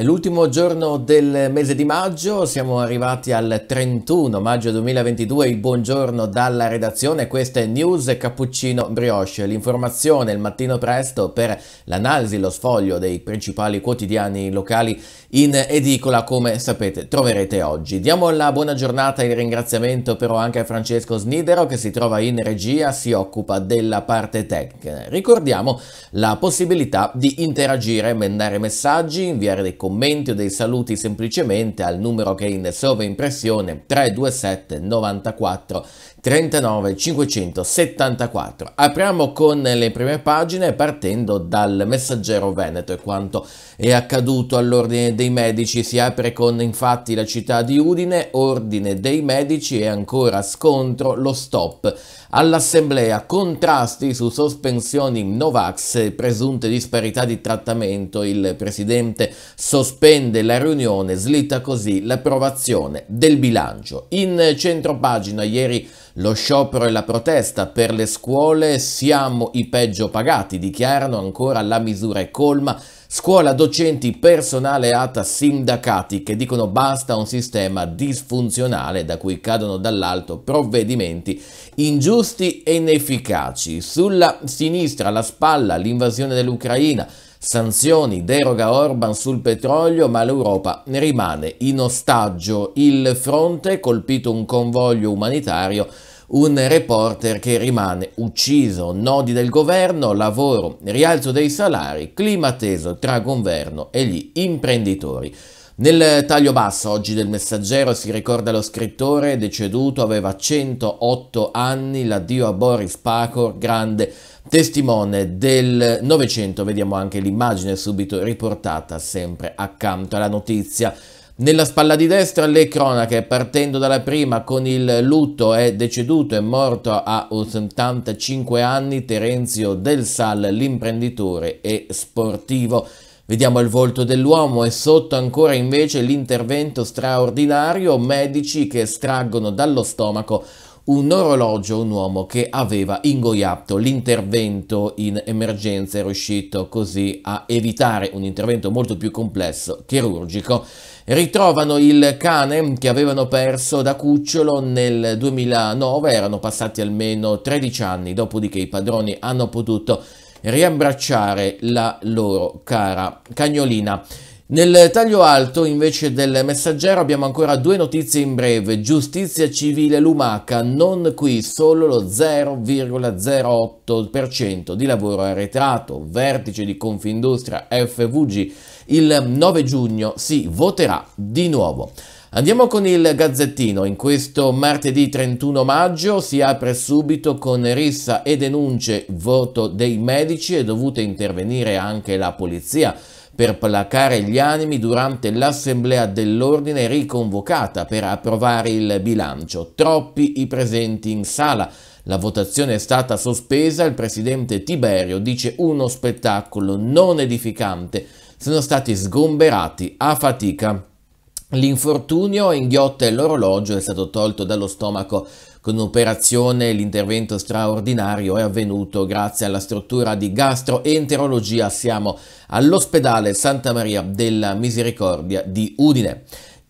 È l'ultimo giorno del mese di maggio, siamo arrivati al 31 maggio 2022, il buongiorno dalla redazione, questa è News Cappuccino Brioche, l'informazione il mattino presto per l'analisi, lo sfoglio dei principali quotidiani locali in edicola come sapete troverete oggi. Diamo la buona giornata e il ringraziamento però anche a Francesco Snidero che si trova in regia, si occupa della parte tecnica. Ricordiamo la possibilità di interagire, mandare messaggi, inviare dei commenti commenti o dei saluti semplicemente al numero che è in sovraimpressione 327 94 39574. Apriamo con le prime pagine partendo dal messaggero Veneto e quanto è accaduto all'ordine dei medici. Si apre con infatti la città di Udine, ordine dei medici e ancora scontro lo stop. All'assemblea contrasti su sospensioni Novax e presunte disparità di trattamento. Il presidente sospende la riunione, slitta così l'approvazione del bilancio. In centro pagina ieri lo sciopero e la protesta per le scuole siamo i peggio pagati, dichiarano ancora la misura è colma. Scuola, docenti, personale ATA, sindacati che dicono basta a un sistema disfunzionale da cui cadono dall'alto provvedimenti ingiusti e inefficaci. Sulla sinistra, la spalla, l'invasione dell'Ucraina, Sanzioni, deroga Orban sul petrolio, ma l'Europa rimane in ostaggio. Il fronte, colpito un convoglio umanitario, un reporter che rimane ucciso, nodi del governo, lavoro, rialzo dei salari, clima teso tra governo e gli imprenditori. Nel taglio basso oggi del messaggero si ricorda lo scrittore, deceduto, aveva 108 anni, l'addio a Boris Pacor, grande testimone del Novecento, vediamo anche l'immagine subito riportata sempre accanto alla notizia. Nella spalla di destra le cronache, partendo dalla prima con il lutto, è deceduto, è morto a 85 anni Terenzio Del Sal, l'imprenditore e sportivo. Vediamo il volto dell'uomo e sotto ancora invece l'intervento straordinario, medici che estraggono dallo stomaco un orologio, un uomo che aveva ingoiato l'intervento in emergenza, è riuscito così a evitare un intervento molto più complesso, chirurgico. Ritrovano il cane che avevano perso da cucciolo nel 2009, erano passati almeno 13 anni, dopodiché i padroni hanno potuto riabbracciare la loro cara cagnolina. Nel taglio alto invece del messaggero abbiamo ancora due notizie in breve. Giustizia civile lumaca, non qui, solo lo 0,08% di lavoro arretrato. Vertice di Confindustria FVG, il 9 giugno si voterà di nuovo. Andiamo con il Gazzettino, in questo martedì 31 maggio si apre subito con rissa e denunce, voto dei medici, è dovuta intervenire anche la polizia per placare gli animi durante l'assemblea dell'ordine riconvocata per approvare il bilancio. Troppi i presenti in sala. La votazione è stata sospesa, il presidente Tiberio dice uno spettacolo non edificante. Sono stati sgomberati a fatica L'infortunio inghiotta l'orologio è stato tolto dallo stomaco con un'operazione, l'intervento straordinario è avvenuto grazie alla struttura di gastroenterologia. Siamo all'ospedale Santa Maria della Misericordia di Udine.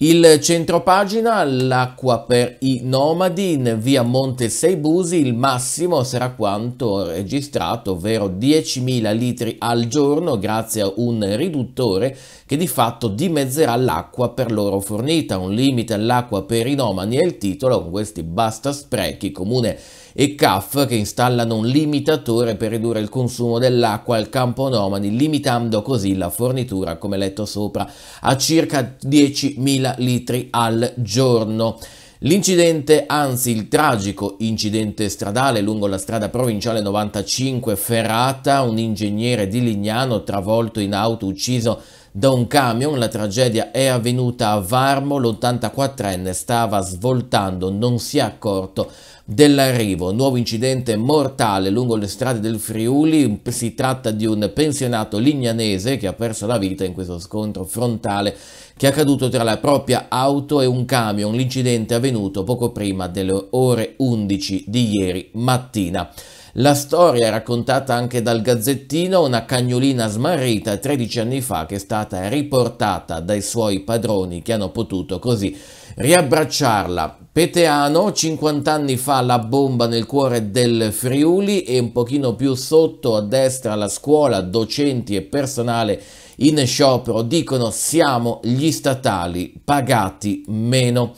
Il centropagina, l'acqua per i nomadi in via Monte Seibusi, il massimo sarà quanto registrato, ovvero 10.000 litri al giorno grazie a un riduttore che di fatto dimezzerà l'acqua per loro fornita, un limite all'acqua per i nomadi è il titolo, con questi basta sprechi, comune e CAF che installano un limitatore per ridurre il consumo dell'acqua al campo nomadi, limitando così la fornitura, come letto sopra, a circa 10.000 litri al giorno. L'incidente, anzi il tragico incidente stradale lungo la strada provinciale 95 Ferrata, un ingegnere di Lignano travolto in auto ucciso da un camion, la tragedia è avvenuta a Varmo, l'84enne stava svoltando, non si è accorto dell'arrivo, nuovo incidente mortale lungo le strade del Friuli, si tratta di un pensionato lignanese che ha perso la vita in questo scontro frontale che è accaduto tra la propria auto e un camion, l'incidente è avvenuto poco prima delle ore 11 di ieri mattina. La storia è raccontata anche dal Gazzettino, una cagnolina smarrita 13 anni fa che è stata riportata dai suoi padroni che hanno potuto così riabbracciarla. Peteano, 50 anni fa la bomba nel cuore del Friuli e un pochino più sotto a destra la scuola, docenti e personale in sciopero dicono siamo gli statali pagati meno.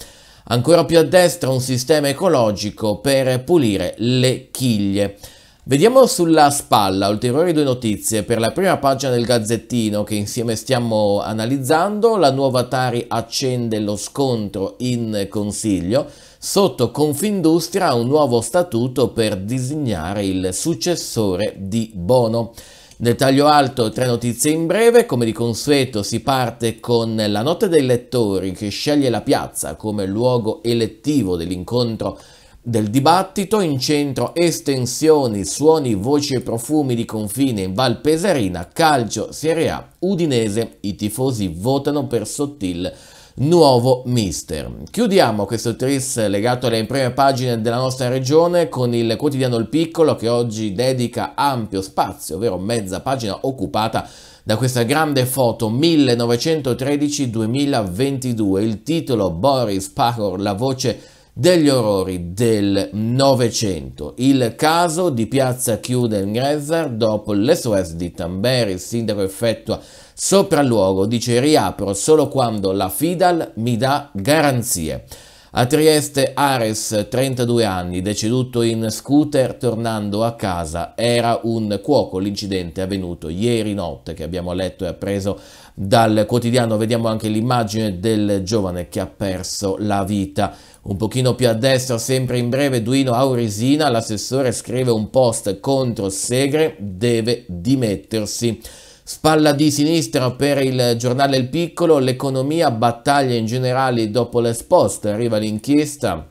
Ancora più a destra un sistema ecologico per pulire le chiglie. Vediamo sulla spalla ulteriori due notizie. Per la prima pagina del Gazzettino che insieme stiamo analizzando, la nuova Atari accende lo scontro in consiglio. Sotto Confindustria un nuovo statuto per disegnare il successore di Bono. Nel taglio alto tre notizie in breve, come di consueto si parte con la notte dei lettori che sceglie la piazza come luogo elettivo dell'incontro del dibattito in centro estensioni, suoni, voci e profumi di confine in Val Pesarina, calcio, Serie A, Udinese, i tifosi votano per Sottil nuovo mister. Chiudiamo questo tris legato alle prime pagine della nostra regione con il quotidiano Il Piccolo che oggi dedica ampio spazio, ovvero mezza pagina occupata da questa grande foto 1913-2022, il titolo Boris Pahor, la voce degli orrori del Novecento, il caso di piazza Chiudengrezzer dopo l'SOS di Tamberi, il sindaco effettua sopralluogo, dice riapro solo quando la Fidal mi dà garanzie. A Trieste Ares, 32 anni, deceduto in scooter tornando a casa, era un cuoco l'incidente avvenuto ieri notte che abbiamo letto e appreso dal quotidiano, vediamo anche l'immagine del giovane che ha perso la vita. Un pochino più a destra, sempre in breve, Duino Aurisina, l'assessore scrive un post contro Segre, deve dimettersi. Spalla di sinistra per il giornale Il Piccolo, l'economia battaglia in generale dopo l'esposto, arriva l'inchiesta,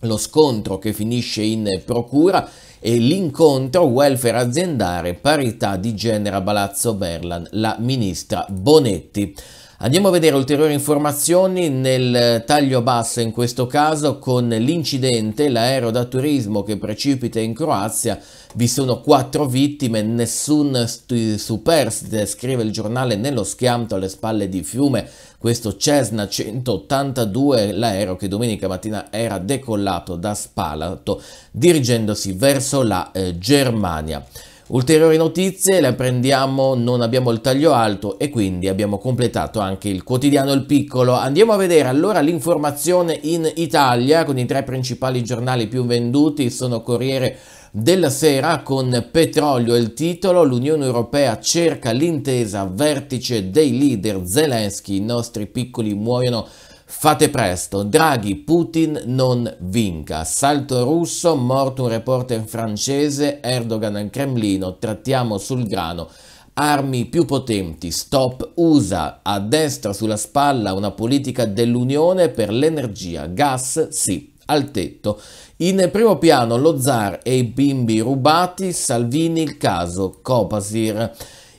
lo scontro che finisce in procura e l'incontro welfare aziendale, parità di genere a Palazzo Berlan, la ministra Bonetti. Andiamo a vedere ulteriori informazioni nel taglio basso in questo caso con l'incidente, l'aereo da turismo che precipita in Croazia, vi sono quattro vittime, nessun superstite, scrive il giornale nello schianto alle spalle di fiume, questo Cessna 182, l'aereo che domenica mattina era decollato da Spalato dirigendosi verso la eh, Germania. Ulteriori notizie le prendiamo, non abbiamo il taglio alto e quindi abbiamo completato anche il quotidiano Il Piccolo. Andiamo a vedere allora l'informazione in Italia con i tre principali giornali più venduti, sono Corriere della Sera con Petrolio il titolo L'Unione Europea cerca l'intesa vertice dei leader Zelensky, i nostri piccoli muoiono Fate presto, Draghi, Putin non vinca. Salto russo, morto un reporter francese, Erdogan al Cremlino, trattiamo sul grano. Armi più potenti, stop USA, a destra sulla spalla una politica dell'Unione per l'energia, gas sì, al tetto. In primo piano lo zar e i bimbi rubati, Salvini il caso, Copasir.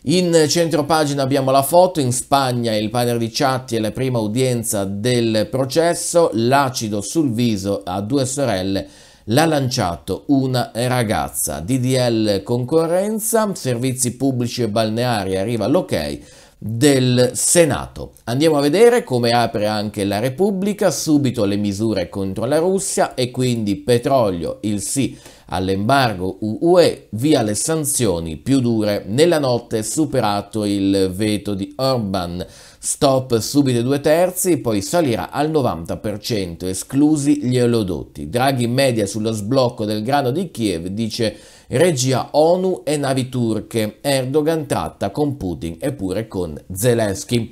In centro pagina abbiamo la foto, in Spagna il padre di Ciatti è la prima udienza del processo, l'acido sul viso a due sorelle l'ha lanciato una ragazza. DDL concorrenza, servizi pubblici e balneari arriva l'ok del Senato. Andiamo a vedere come apre anche la Repubblica, subito le misure contro la Russia e quindi petrolio, il sì all'embargo UE, via le sanzioni più dure. Nella notte superato il veto di Orban Stop subito due terzi, poi salirà al 90%, esclusi gli oleodotti. Draghi media sullo sblocco del grano di Kiev, dice regia ONU e navi turche. Erdogan tratta con Putin e pure con Zelensky.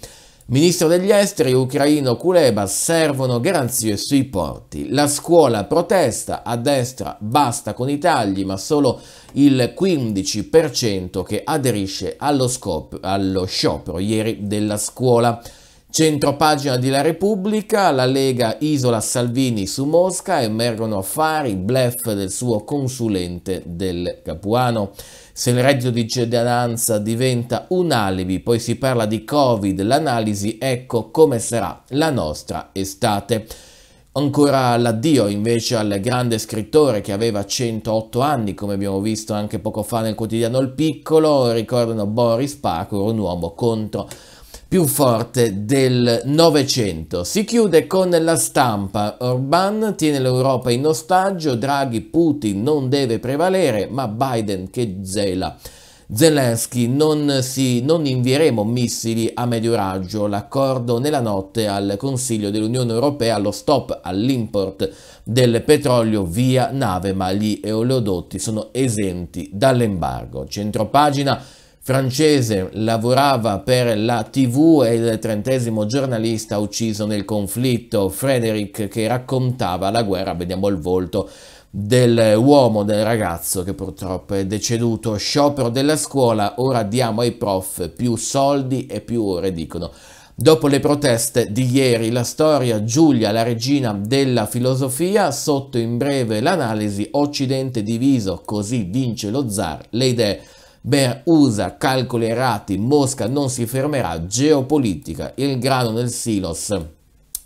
Ministro degli esteri ucraino Kuleba, servono garanzie sui porti. La scuola protesta, a destra basta con i tagli, ma solo il 15% che aderisce allo, scop- allo sciopero ieri della scuola. Centropagina di La Repubblica, la Lega isola Salvini su Mosca, emergono affari, bluff del suo consulente del Capuano. Se il reddito di cittadinanza diventa un alibi, poi si parla di Covid, l'analisi, ecco come sarà la nostra estate. Ancora l'addio invece al grande scrittore che aveva 108 anni, come abbiamo visto anche poco fa nel quotidiano Il Piccolo, ricordano Boris Pacor, un uomo contro più forte del Novecento. Si chiude con la stampa. Orban tiene l'Europa in ostaggio, Draghi, Putin non deve prevalere, ma Biden che zela. Zelensky non, si, non invieremo missili a medio raggio, l'accordo nella notte al Consiglio dell'Unione Europea lo stop all'import del petrolio via nave, ma gli oleodotti sono esenti dall'embargo. Centropagina francese lavorava per la TV e il trentesimo giornalista ucciso nel conflitto, Frederick, che raccontava la guerra, vediamo il volto dell'uomo, del ragazzo che purtroppo è deceduto, sciopero della scuola, ora diamo ai prof più soldi e più ore, dicono. Dopo le proteste di ieri, la storia Giulia, la regina della filosofia, sotto in breve l'analisi Occidente diviso, così vince lo zar, le idee per USA calcoli errati, Mosca non si fermerà, geopolitica, il grano nel silos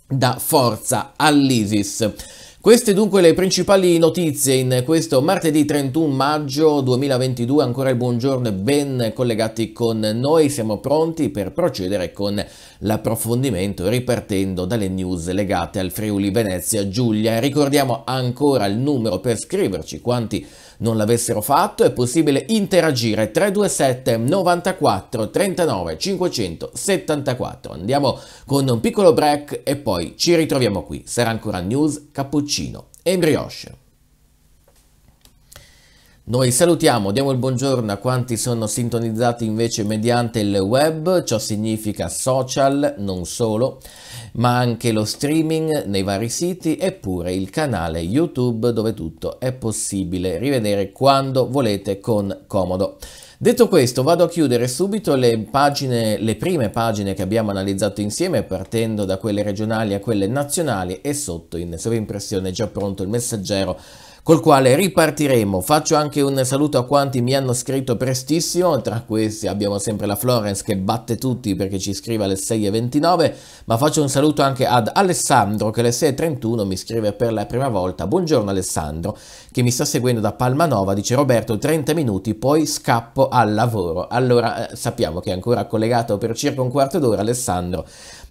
da forza all'ISIS. Queste dunque le principali notizie in questo martedì 31 maggio 2022, ancora il buongiorno e ben collegati con noi, siamo pronti per procedere con l'approfondimento ripartendo dalle news legate al Friuli Venezia Giulia. Ricordiamo ancora il numero per scriverci quanti non l'avessero fatto è possibile interagire 327 94 39 574. Andiamo con un piccolo break e poi ci ritroviamo qui. Sarà ancora news, cappuccino e brioche. Noi salutiamo, diamo il buongiorno a quanti sono sintonizzati invece mediante il web, ciò significa social, non solo, ma anche lo streaming nei vari siti eppure il canale YouTube dove tutto è possibile rivedere quando volete con comodo. Detto questo, vado a chiudere subito le, pagine, le prime pagine che abbiamo analizzato insieme, partendo da quelle regionali a quelle nazionali e sotto in sovrimpressione già pronto il messaggero col quale ripartiremo. Faccio anche un saluto a quanti mi hanno scritto prestissimo, tra questi abbiamo sempre la Florence che batte tutti perché ci scrive alle 6.29, ma faccio un saluto anche ad Alessandro che alle 6.31 mi scrive per la prima volta. Buongiorno Alessandro, che mi sta seguendo da Palmanova, dice Roberto 30 minuti, poi scappo al lavoro. Allora eh, sappiamo che è ancora collegato per circa un quarto d'ora Alessandro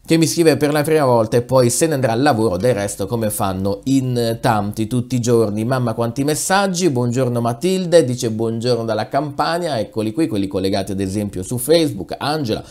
che mi scrive per la prima volta e poi se ne andrà al lavoro, del resto come fanno in tanti tutti i giorni. Mamma quanti messaggi, buongiorno Matilde, dice buongiorno dalla Campania, eccoli qui, quelli collegati ad esempio su Facebook, Angela,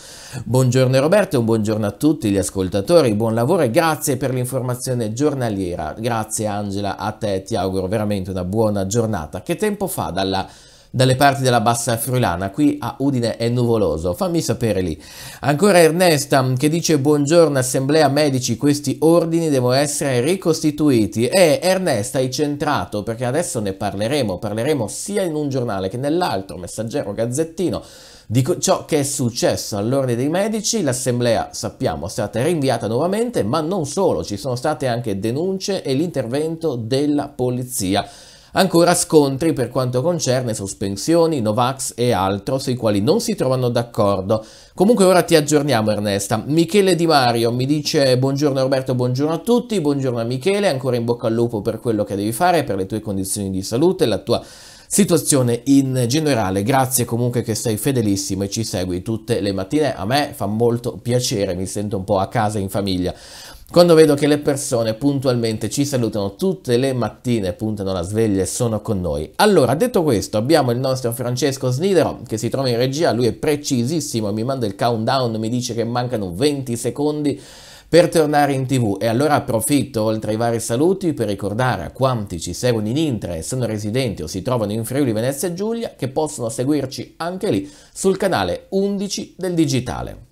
buongiorno Roberto, un buongiorno a tutti gli ascoltatori, buon lavoro e grazie per l'informazione giornaliera, grazie Angela a te, ti auguro veramente una buona giornata. Che tempo fa dalla dalle parti della bassa friulana, qui a Udine è nuvoloso, fammi sapere lì. Ancora Ernesta che dice buongiorno assemblea medici, questi ordini devono essere ricostituiti e Ernesta hai centrato perché adesso ne parleremo, parleremo sia in un giornale che nell'altro, messaggero, gazzettino, di ciò che è successo all'ordine dei medici, l'assemblea sappiamo è stata rinviata nuovamente, ma non solo, ci sono state anche denunce e l'intervento della polizia. Ancora scontri per quanto concerne sospensioni, Novax e altro, sui quali non si trovano d'accordo. Comunque ora ti aggiorniamo Ernesta. Michele Di Mario mi dice buongiorno Roberto, buongiorno a tutti, buongiorno a Michele, ancora in bocca al lupo per quello che devi fare, per le tue condizioni di salute, la tua situazione in generale. Grazie comunque che sei fedelissimo e ci segui tutte le mattine. A me fa molto piacere, mi sento un po' a casa in famiglia. Quando vedo che le persone puntualmente ci salutano tutte le mattine, puntano la sveglia e sono con noi. Allora, detto questo, abbiamo il nostro Francesco Snidero che si trova in regia, lui è precisissimo, mi manda il countdown, mi dice che mancano 20 secondi per tornare in tv e allora approfitto oltre ai vari saluti per ricordare a quanti ci seguono in Intra e sono residenti o si trovano in Friuli Venezia e Giulia che possono seguirci anche lì sul canale 11 del digitale.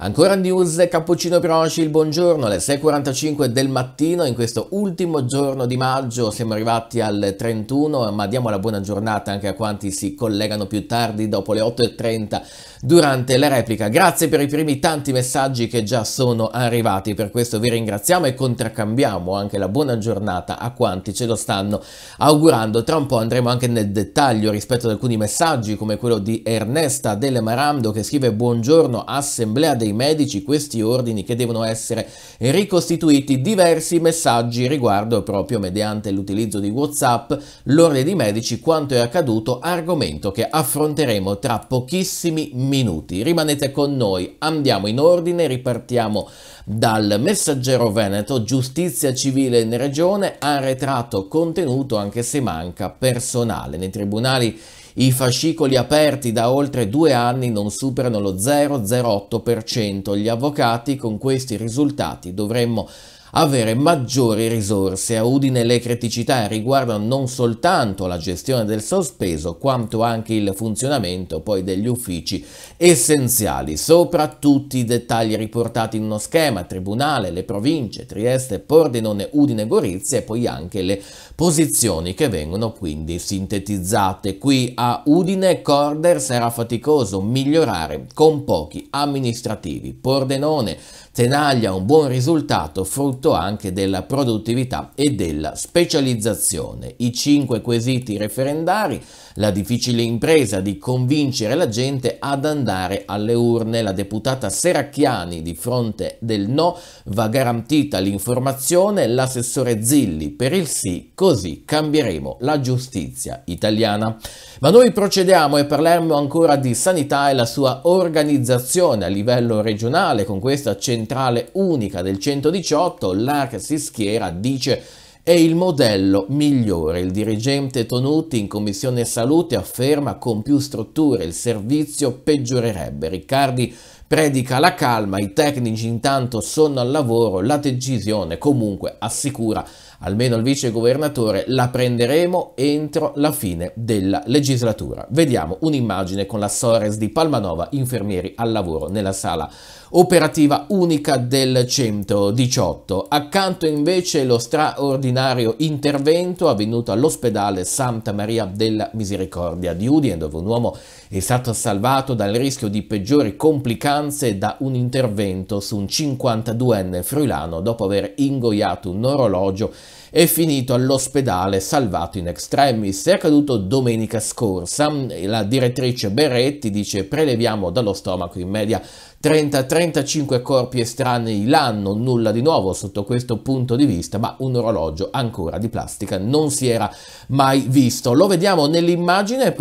Ancora news, cappuccino Proci, il buongiorno alle 6.45 del mattino, in questo ultimo giorno di maggio siamo arrivati al 31, ma diamo la buona giornata anche a quanti si collegano più tardi dopo le 8.30 durante la replica. Grazie per i primi tanti messaggi che già sono arrivati, per questo vi ringraziamo e contraccambiamo anche la buona giornata a quanti ce lo stanno augurando. Tra un po' andremo anche nel dettaglio rispetto ad alcuni messaggi come quello di Ernesta Del Marando che scrive buongiorno assemblea dei dei medici questi ordini che devono essere ricostituiti diversi messaggi riguardo proprio mediante l'utilizzo di Whatsapp, l'ordine dei medici, quanto è accaduto, argomento che affronteremo tra pochissimi minuti. Rimanete con noi, andiamo in ordine, ripartiamo dal messaggero veneto, giustizia civile in regione, arretrato contenuto anche se manca personale. Nei tribunali i fascicoli aperti da oltre due anni non superano lo 0,08%. Gli avvocati con questi risultati dovremmo avere maggiori risorse a Udine le criticità riguardano non soltanto la gestione del sospeso quanto anche il funzionamento poi degli uffici essenziali, soprattutto i dettagli riportati in uno schema, tribunale, le province, Trieste, Pordenone, Udine, Gorizia e poi anche le posizioni che vengono quindi sintetizzate. Qui a Udine Corder sarà faticoso migliorare con pochi amministrativi, Pordenone tenaglia un buon risultato frutto anche della produttività e della specializzazione. I cinque quesiti referendari, la difficile impresa di convincere la gente ad andare alle urne, la deputata Seracchiani di fronte del no va garantita l'informazione, l'assessore Zilli per il sì, così cambieremo la giustizia italiana. Ma noi procediamo e parliamo ancora di sanità e la sua organizzazione a livello regionale con questa centrale centrale unica del 118, l'ARC si schiera, dice è il modello migliore. Il dirigente Tonuti in Commissione Salute afferma con più strutture il servizio peggiorerebbe. Riccardi predica la calma, i tecnici intanto sono al lavoro, la decisione comunque assicura almeno il vice governatore la prenderemo entro la fine della legislatura. Vediamo un'immagine con la Sores di Palmanova, infermieri al lavoro nella sala operativa unica del 118. Accanto invece lo straordinario intervento avvenuto all'ospedale Santa Maria della Misericordia di Udine, dove un uomo è stato salvato dal rischio di peggiori complicanze da un intervento su un 52enne friulano dopo aver ingoiato un orologio è finito all'ospedale salvato in extremis. È accaduto domenica scorsa. La direttrice Berretti dice preleviamo dallo stomaco in media 30-35 corpi estranei l'anno, nulla di nuovo sotto questo punto di vista, ma un orologio ancora di plastica non si era mai visto. Lo vediamo nell'immagine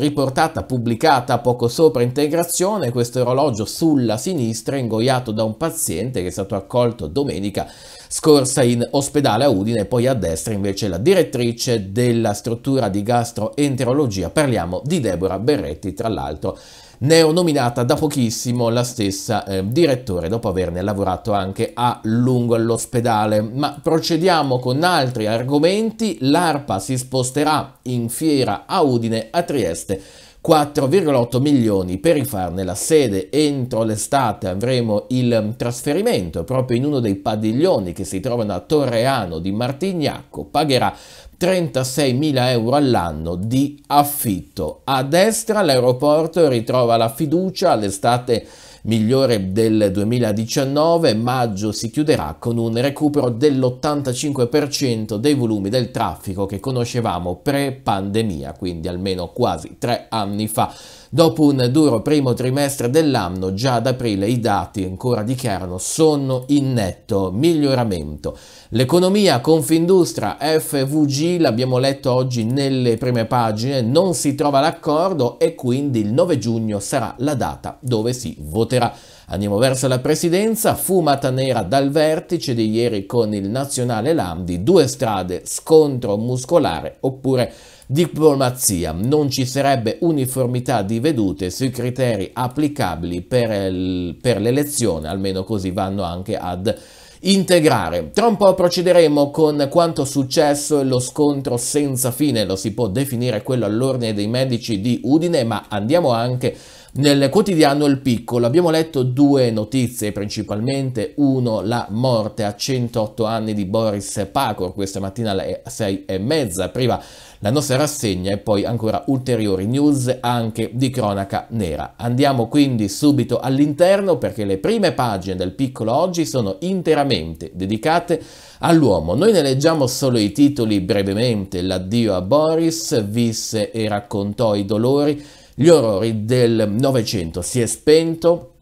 riportata, pubblicata poco sopra integrazione, questo orologio sulla sinistra ingoiato da un paziente che è stato accolto domenica scorsa in ospedale a Udine e poi a destra invece la direttrice della struttura di gastroenterologia, parliamo di Deborah Berretti tra l'altro neonominata da pochissimo la stessa eh, direttore, dopo averne lavorato anche a lungo all'ospedale. Ma procediamo con altri argomenti. L'ARPA si sposterà in fiera a Udine a Trieste. 4,8 milioni per rifarne la sede. Entro l'estate avremo il trasferimento proprio in uno dei padiglioni che si trovano a Torreano di Martignacco. Pagherà 36.000 euro all'anno di affitto. A destra l'aeroporto ritrova la fiducia all'estate migliore del 2019, maggio si chiuderà con un recupero dell'85% dei volumi del traffico che conoscevamo pre-pandemia, quindi almeno quasi tre anni fa. Dopo un duro primo trimestre dell'anno, già ad aprile i dati ancora dichiarano sono in netto miglioramento. L'economia Confindustria FVG, l'abbiamo letto oggi nelle prime pagine, non si trova l'accordo e quindi il 9 giugno sarà la data dove si voterà. Andiamo verso la presidenza, fumata nera dal vertice di ieri con il nazionale Landi, due strade, scontro muscolare oppure diplomazia. Non ci sarebbe uniformità di vedute sui criteri applicabili per, il, per l'elezione, almeno così vanno anche ad integrare. Tra un po' procederemo con quanto successo e lo scontro senza fine, lo si può definire quello all'ordine dei medici di Udine, ma andiamo anche nel quotidiano Il Piccolo abbiamo letto due notizie principalmente, uno la morte a 108 anni di Boris Pacor questa mattina alle 6 e mezza, prima la nostra rassegna e poi ancora ulteriori news anche di cronaca nera. Andiamo quindi subito all'interno perché le prime pagine del Piccolo oggi sono interamente dedicate all'uomo. Noi ne leggiamo solo i titoli brevemente, l'addio a Boris, visse e raccontò i dolori, gli orrori del Novecento. Si è spento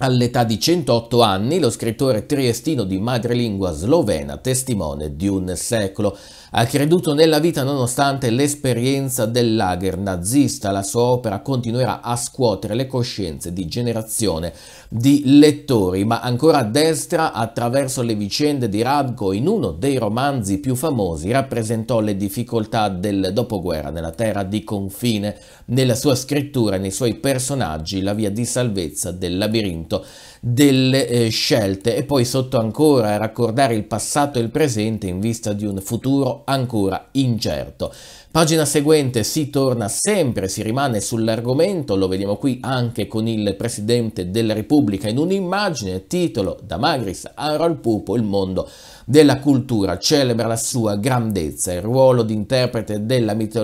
All'età di 108 anni, lo scrittore triestino di madrelingua slovena, testimone di un secolo. Ha creduto nella vita nonostante l'esperienza del lager nazista, la sua opera continuerà a scuotere le coscienze di generazione di lettori, ma ancora a destra, attraverso le vicende di Radko, in uno dei romanzi più famosi, rappresentò le difficoltà del dopoguerra nella terra di confine, nella sua scrittura e nei suoi personaggi, la via di salvezza del labirinto delle eh, scelte e poi sotto ancora raccordare il passato e il presente in vista di un futuro ancora incerto. Pagina seguente si torna sempre, si rimane sull'argomento, lo vediamo qui anche con il Presidente della Repubblica in un'immagine, titolo da Magris a Rolpupo, il mondo della cultura celebra la sua grandezza, il ruolo di interprete della mitologia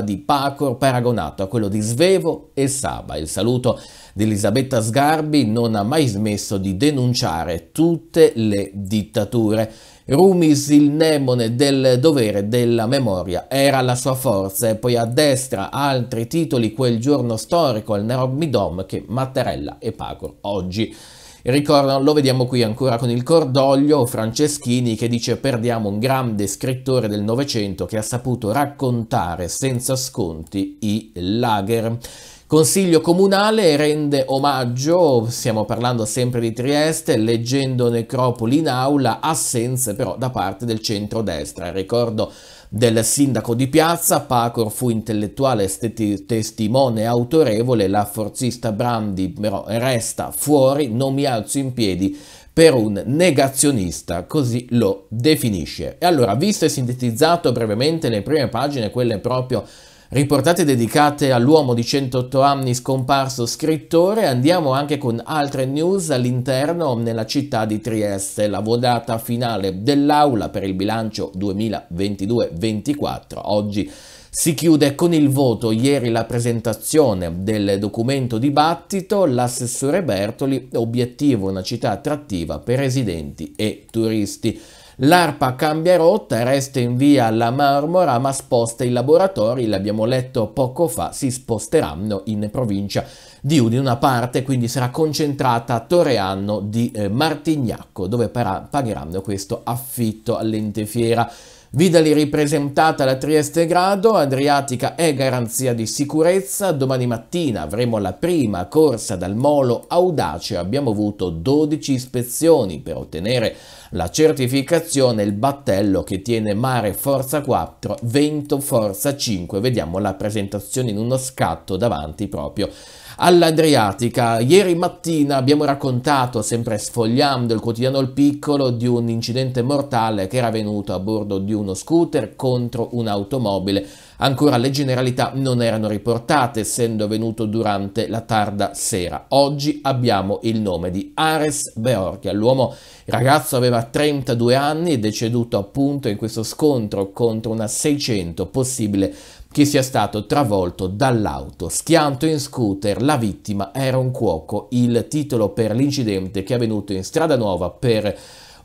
di Pacor paragonato a quello di Svevo e Saba. Il saluto di Elisabetta Sgarbi non ha mai smesso di denunciare tutte le dittature. Rumis, il nemone del dovere della memoria, era la sua forza e poi a destra altri titoli quel giorno storico al Nerobidom che Mattarella e Pacor oggi il ricordo lo vediamo qui ancora con il cordoglio Franceschini che dice perdiamo un grande scrittore del Novecento che ha saputo raccontare senza sconti i lager. Consiglio comunale rende omaggio, stiamo parlando sempre di Trieste, leggendo Necropoli in aula, assenze però da parte del centrodestra. Ricordo del sindaco di piazza, Pacor fu intellettuale, steti, testimone autorevole, la forzista Brandi però resta fuori, non mi alzo in piedi per un negazionista, così lo definisce. E allora, visto e sintetizzato brevemente le prime pagine, quelle proprio riportate dedicate all'uomo di 108 anni scomparso scrittore, andiamo anche con altre news all'interno nella città di Trieste. La votata finale dell'aula per il bilancio 2022-24 oggi si chiude con il voto ieri la presentazione del documento dibattito, l'assessore Bertoli, obiettivo una città attrattiva per residenti e turisti. L'ARPA cambia rotta, resta in via la Marmora, ma sposta i laboratori, l'abbiamo letto poco fa, si sposteranno in provincia di Udine. Una parte quindi sarà concentrata a Toreanno di eh, Martignacco, dove pagheranno questo affitto all'ente fiera. Vidali ripresentata la Trieste Grado, Adriatica è garanzia di sicurezza, domani mattina avremo la prima corsa dal molo Audace, abbiamo avuto 12 ispezioni per ottenere la certificazione, il battello che tiene mare forza 4, vento forza 5, vediamo la presentazione in uno scatto davanti proprio all'Adriatica. Ieri mattina abbiamo raccontato, sempre sfogliando il quotidiano Il Piccolo, di un incidente mortale che era avvenuto a bordo di uno scooter contro un'automobile. Ancora le generalità non erano riportate, essendo avvenuto durante la tarda sera. Oggi abbiamo il nome di Ares Beorchia. L'uomo ragazzo aveva 32 anni e deceduto appunto in questo scontro contro una 600 possibile che sia stato travolto dall'auto. Schianto in scooter, la vittima era un cuoco, il titolo per l'incidente che è avvenuto in strada nuova per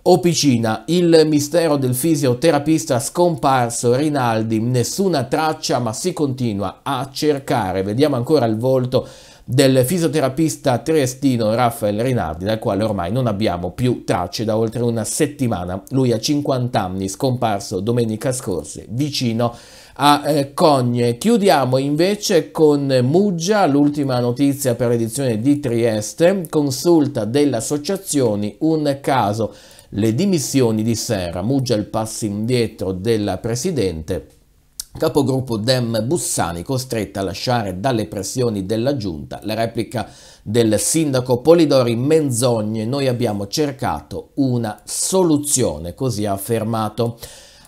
Opicina, il mistero del fisioterapista scomparso Rinaldi, nessuna traccia ma si continua a cercare, vediamo ancora il volto del fisioterapista triestino Raffaele Rinaldi, dal quale ormai non abbiamo più tracce da oltre una settimana, lui ha 50 anni, scomparso domenica scorsa, vicino a a ah, eh, Cogne. Chiudiamo invece con Muggia, l'ultima notizia per l'edizione di Trieste, consulta delle associazioni, un caso, le dimissioni di Sera, Muggia il passo indietro della Presidente, capogruppo Dem Bussani costretta a lasciare dalle pressioni della giunta la replica del sindaco Polidori menzogne noi abbiamo cercato una soluzione così ha affermato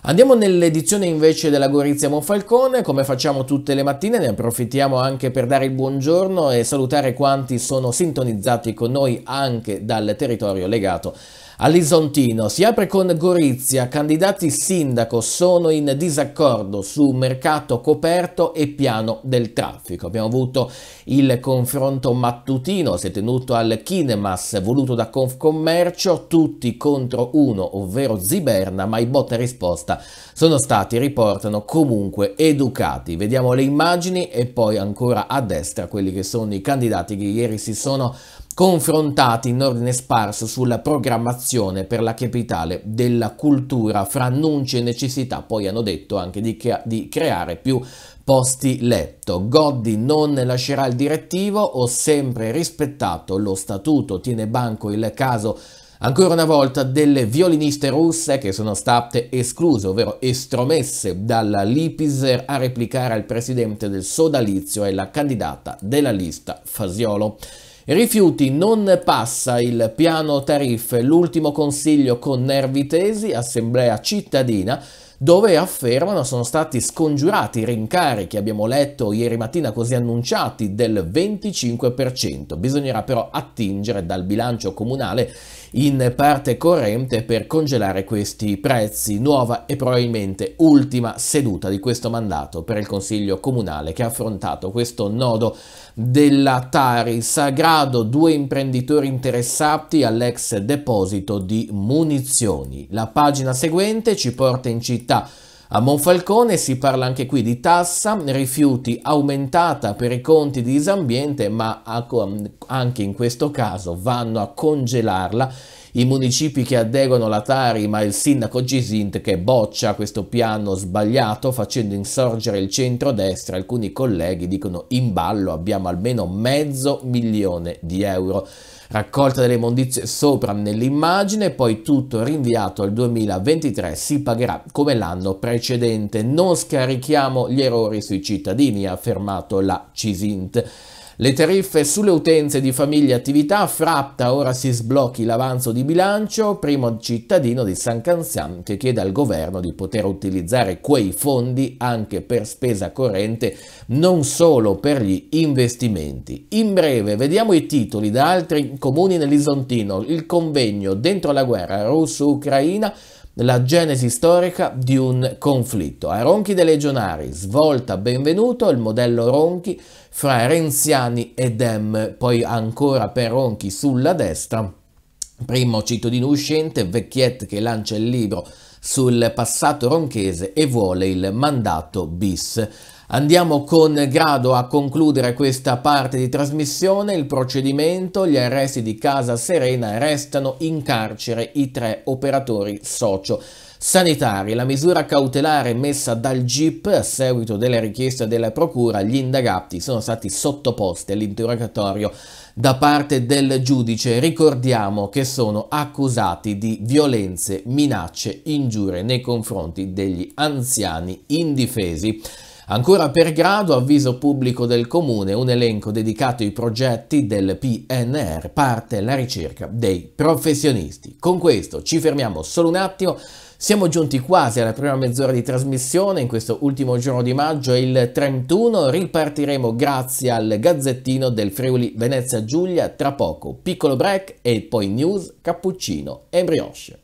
Andiamo nell'edizione invece della Gorizia Monfalcone, come facciamo tutte le mattine, ne approfittiamo anche per dare il buongiorno e salutare quanti sono sintonizzati con noi anche dal territorio legato All'Isontino si apre con Gorizia, candidati sindaco sono in disaccordo su mercato coperto e piano del traffico. Abbiamo avuto il confronto mattutino, si è tenuto al Kinemas voluto da Confcommercio, tutti contro uno, ovvero Ziberna, ma i botta risposta sono stati, riportano, comunque educati. Vediamo le immagini e poi ancora a destra quelli che sono i candidati che ieri si sono confrontati in ordine sparso sulla programmazione per la capitale della cultura fra annunci e necessità, poi hanno detto anche di, crea di creare più posti letto. Goddi non lascerà il direttivo, ho sempre rispettato lo statuto, tiene banco il caso ancora una volta delle violiniste russe che sono state escluse, ovvero estromesse dalla Lipiser a replicare al presidente del sodalizio e la candidata della lista Fasiolo. Rifiuti non passa il piano tariffe, l'ultimo consiglio con nervi tesi, assemblea cittadina, dove affermano sono stati scongiurati i rincari che abbiamo letto ieri mattina così annunciati del 25%. Bisognerà però attingere dal bilancio comunale in parte corrente per congelare questi prezzi. Nuova e probabilmente ultima seduta di questo mandato per il Consiglio Comunale che ha affrontato questo nodo della Tari, Sagrado, due imprenditori interessati all'ex deposito di munizioni. La pagina seguente ci porta in città a Monfalcone si parla anche qui di tassa rifiuti aumentata per i conti di disambiente, ma anche in questo caso vanno a congelarla i municipi che adeguano la Tari ma il sindaco Gisint che boccia questo piano sbagliato facendo insorgere il centro-destra. Alcuni colleghi dicono in ballo abbiamo almeno mezzo milione di euro raccolta delle immondizie sopra nell'immagine, poi tutto rinviato al 2023 si pagherà come l'anno precedente. Non scarichiamo gli errori sui cittadini, ha affermato la Cisint. Le tariffe sulle utenze di famiglia e attività, fratta ora si sblocchi l'avanzo di bilancio, primo cittadino di San Cansan che chiede al governo di poter utilizzare quei fondi anche per spesa corrente, non solo per gli investimenti. In breve vediamo i titoli da altri comuni nell'Isontino, il convegno dentro la guerra russo-ucraina, la genesi storica di un conflitto. A Ronchi dei Legionari, svolta benvenuto, il modello Ronchi fra Renziani e Dem, poi ancora per Ronchi sulla destra, primo cittadino uscente, Vecchiette che lancia il libro sul passato ronchese e vuole il mandato bis. Andiamo con Grado a concludere questa parte di trasmissione, il procedimento, gli arresti di Casa Serena restano in carcere i tre operatori socio. Sanitari, la misura cautelare messa dal GIP a seguito della richiesta della Procura, gli indagati sono stati sottoposti all'interrogatorio da parte del giudice. Ricordiamo che sono accusati di violenze, minacce, ingiure nei confronti degli anziani indifesi. Ancora per grado, avviso pubblico del Comune, un elenco dedicato ai progetti del PNR, parte la ricerca dei professionisti. Con questo ci fermiamo solo un attimo. Siamo giunti quasi alla prima mezz'ora di trasmissione, in questo ultimo giorno di maggio il 31, ripartiremo grazie al gazzettino del Friuli Venezia Giulia, tra poco piccolo break e poi news, cappuccino e brioche.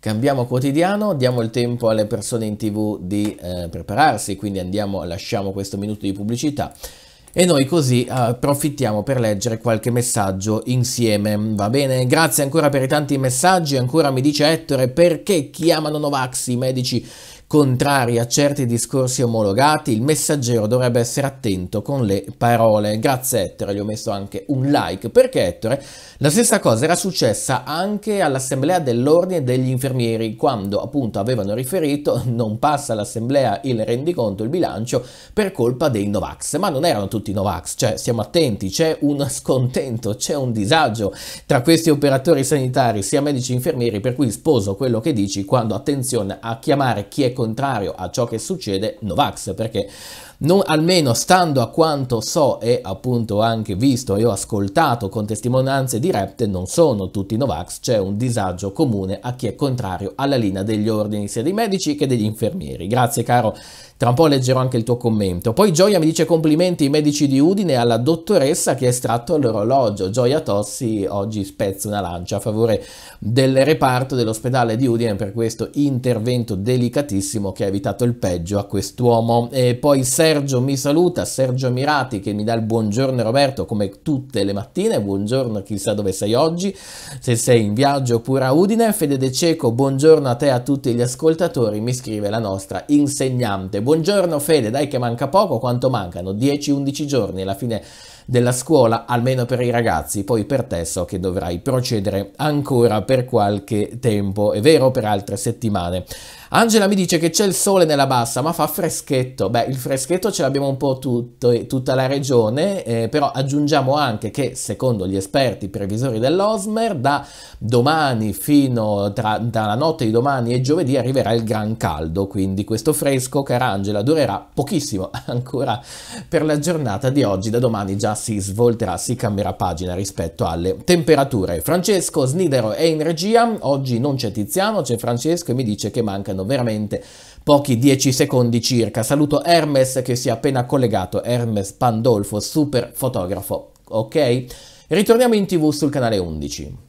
Cambiamo quotidiano, diamo il tempo alle persone in tv di eh, prepararsi, quindi andiamo, lasciamo questo minuto di pubblicità e noi così eh, approfittiamo per leggere qualche messaggio insieme, va bene? Grazie ancora per i tanti messaggi, ancora mi dice Ettore perché chiamano Novax i medici contrari a certi discorsi omologati, il messaggero dovrebbe essere attento con le parole. Grazie Ettore, gli ho messo anche un like, perché Ettore, la stessa cosa era successa anche all'assemblea dell'ordine degli infermieri, quando appunto avevano riferito non passa all'assemblea il rendiconto, il bilancio, per colpa dei Novax. Ma non erano tutti Novax, cioè stiamo attenti, c'è un scontento, c'è un disagio tra questi operatori sanitari, sia medici che infermieri, per cui sposo quello che dici quando attenzione a chiamare chi è contrario a ciò che succede Novax, perché non, almeno stando a quanto so e appunto anche visto e ho ascoltato con testimonianze dirette, non sono tutti Novax, c'è un disagio comune a chi è contrario alla linea degli ordini sia dei medici che degli infermieri. Grazie caro tra un po' leggerò anche il tuo commento. Poi Gioia mi dice complimenti ai medici di Udine e alla dottoressa che ha estratto l'orologio. Gioia Tossi oggi spezza una lancia a favore del reparto dell'ospedale di Udine per questo intervento delicatissimo che ha evitato il peggio a quest'uomo. E poi Sergio mi saluta, Sergio Mirati che mi dà il buongiorno Roberto come tutte le mattine. Buongiorno, chissà dove sei oggi, se sei in viaggio oppure a Udine. Fede De Ceco, buongiorno a te e a tutti gli ascoltatori. Mi scrive la nostra insegnante. Buongiorno Fede, dai che manca poco, quanto mancano? 10-11 giorni alla fine della scuola, almeno per i ragazzi, poi per te so che dovrai procedere ancora per qualche tempo, è vero per altre settimane. Angela mi dice che c'è il sole nella bassa, ma fa freschetto. Beh, il freschetto ce l'abbiamo un po' tutto, tutta la regione, eh, però aggiungiamo anche che secondo gli esperti previsori dell'Osmer, da domani fino tra, dalla notte di domani e giovedì arriverà il gran caldo, quindi questo fresco, cara Angela, durerà pochissimo ancora per la giornata di oggi, da domani già si svolterà, si cambierà pagina rispetto alle temperature. Francesco Snidero è in regia, oggi non c'è Tiziano, c'è Francesco e mi dice che mancano mancano veramente pochi 10 secondi circa. Saluto Hermes che si è appena collegato, Hermes Pandolfo, super fotografo, ok? Ritorniamo in tv sul canale 11.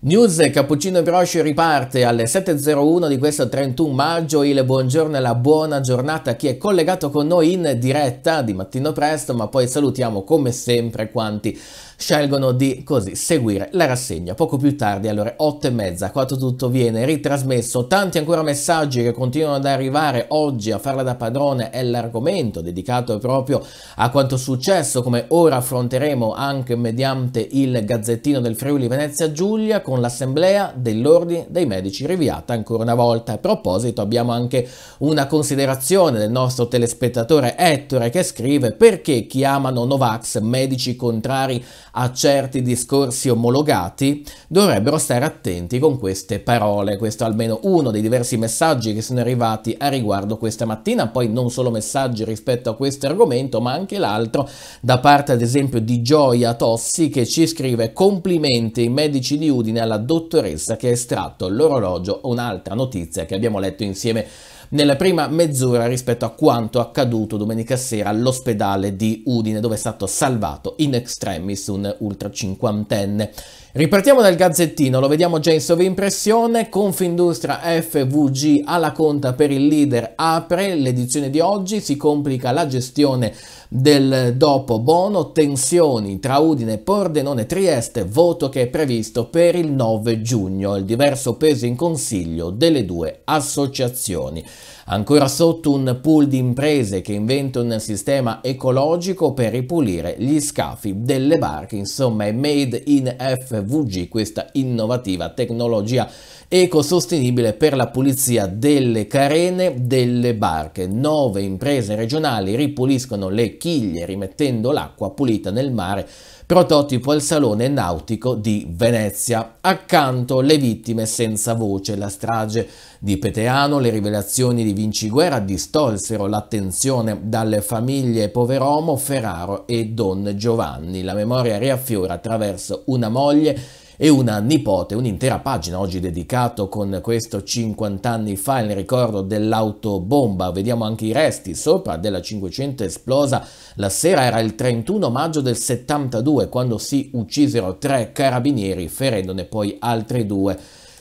News Cappuccino Brioche riparte alle 7.01 di questo 31 maggio, il buongiorno e la buona giornata a chi è collegato con noi in diretta di mattino presto, ma poi salutiamo come sempre quanti scelgono di così seguire la rassegna. Poco più tardi, alle ore 8 e mezza, quando tutto viene ritrasmesso, tanti ancora messaggi che continuano ad arrivare oggi a farla da padrone è l'argomento dedicato proprio a quanto successo, come ora affronteremo anche mediante il Gazzettino del Friuli Venezia Giulia con l'Assemblea dell'Ordine dei Medici riviata ancora una volta. A proposito abbiamo anche una considerazione del nostro telespettatore Ettore che scrive perché chiamano Novax medici contrari a certi discorsi omologati, dovrebbero stare attenti con queste parole. Questo è almeno uno dei diversi messaggi che sono arrivati a riguardo questa mattina, poi non solo messaggi rispetto a questo argomento, ma anche l'altro da parte ad esempio di Gioia Tossi che ci scrive complimenti ai medici di Udine alla dottoressa che ha estratto l'orologio, un'altra notizia che abbiamo letto insieme nella prima mezz'ora rispetto a quanto accaduto domenica sera all'ospedale di Udine dove è stato salvato in extremis un ultra cinquantenne. Ripartiamo dal gazzettino, lo vediamo già in sovrimpressione, Confindustria FVG alla conta per il leader apre l'edizione di oggi, si complica la gestione del dopo Bono, tensioni tra Udine, Pordenone e Trieste, voto che è previsto per il 9 giugno, il diverso peso in consiglio delle due associazioni ancora sotto un pool di imprese che inventa un sistema ecologico per ripulire gli scafi delle barche, insomma è Made in FVG questa innovativa tecnologia ecosostenibile per la pulizia delle carene delle barche. Nove imprese regionali ripuliscono le chiglie rimettendo l'acqua pulita nel mare prototipo al Salone Nautico di Venezia. Accanto le vittime senza voce, la strage di Peteano, le rivelazioni di Vinciguerra distolsero l'attenzione dalle famiglie Poveromo, Ferraro e Don Giovanni. La memoria riaffiora attraverso una moglie e una nipote, un'intera pagina oggi dedicato con questo 50 anni fa il ricordo dell'autobomba, vediamo anche i resti sopra della 500 esplosa la sera era il 31 maggio del 72 quando si uccisero tre carabinieri ferendone poi altri due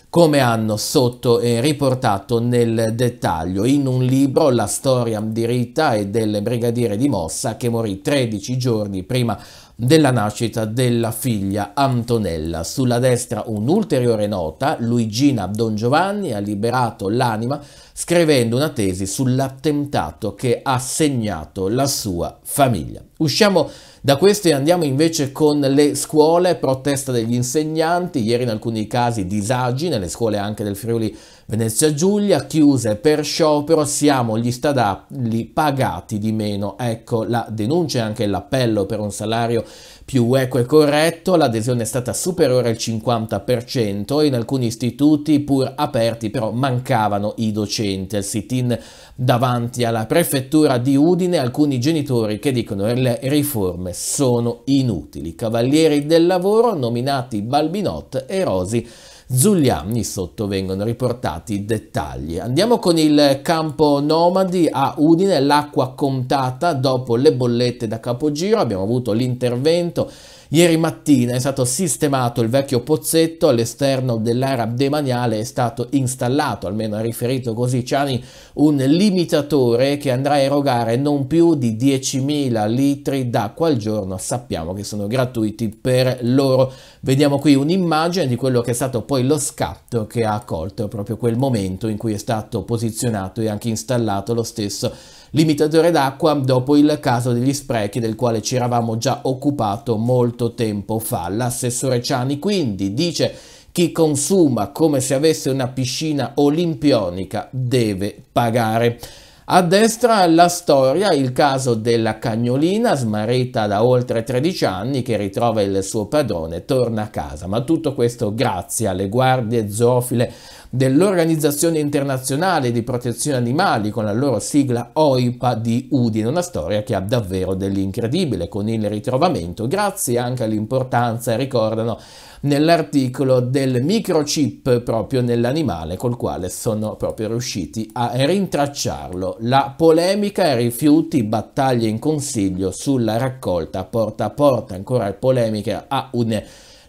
come hanno sotto eh, riportato nel dettaglio in un libro la storia di Rita e del brigadiere di Mossa che morì 13 giorni prima della nascita della figlia Antonella. Sulla destra un'ulteriore nota, Luigina Don Giovanni ha liberato l'anima scrivendo una tesi sull'attentato che ha segnato la sua famiglia. Usciamo da queste andiamo invece con le scuole, protesta degli insegnanti, ieri in alcuni casi disagi nelle scuole anche del Friuli Venezia Giulia, chiuse per sciopero, siamo gli stadali pagati di meno. Ecco la denuncia e anche l'appello per un salario più equo e corretto, l'adesione è stata superiore al 50% in alcuni istituti pur aperti però mancavano i docenti. Al sit-in davanti alla prefettura di Udine alcuni genitori che dicono che le riforme sono inutili. Cavalieri del lavoro nominati Balbinot e Rosi Zugliani sotto vengono riportati i dettagli. Andiamo con il campo Nomadi a Udine, l'acqua contata dopo le bollette da capogiro, abbiamo avuto l'intervento Ieri mattina è stato sistemato il vecchio pozzetto all'esterno dell'area demaniale, è stato installato, almeno ha riferito così Ciani, un limitatore che andrà a erogare non più di 10.000 litri d'acqua al giorno, sappiamo che sono gratuiti per loro. Vediamo qui un'immagine di quello che è stato poi lo scatto che ha accolto proprio quel momento in cui è stato posizionato e anche installato lo stesso limitatore d'acqua dopo il caso degli sprechi del quale ci eravamo già occupato molto tempo fa. L'assessore Ciani quindi dice chi consuma come se avesse una piscina olimpionica deve pagare. A destra la storia, il caso della cagnolina smarrita da oltre 13 anni che ritrova il suo padrone, torna a casa, ma tutto questo grazie alle guardie zoofile dell'Organizzazione Internazionale di Protezione Animali con la loro sigla OIPA di Udine, una storia che ha davvero dell'incredibile con il ritrovamento, grazie anche all'importanza, ricordano, nell'articolo del microchip proprio nell'animale col quale sono proprio riusciti a rintracciarlo. La polemica, e rifiuti, battaglie in consiglio sulla raccolta porta a porta, ancora polemica a un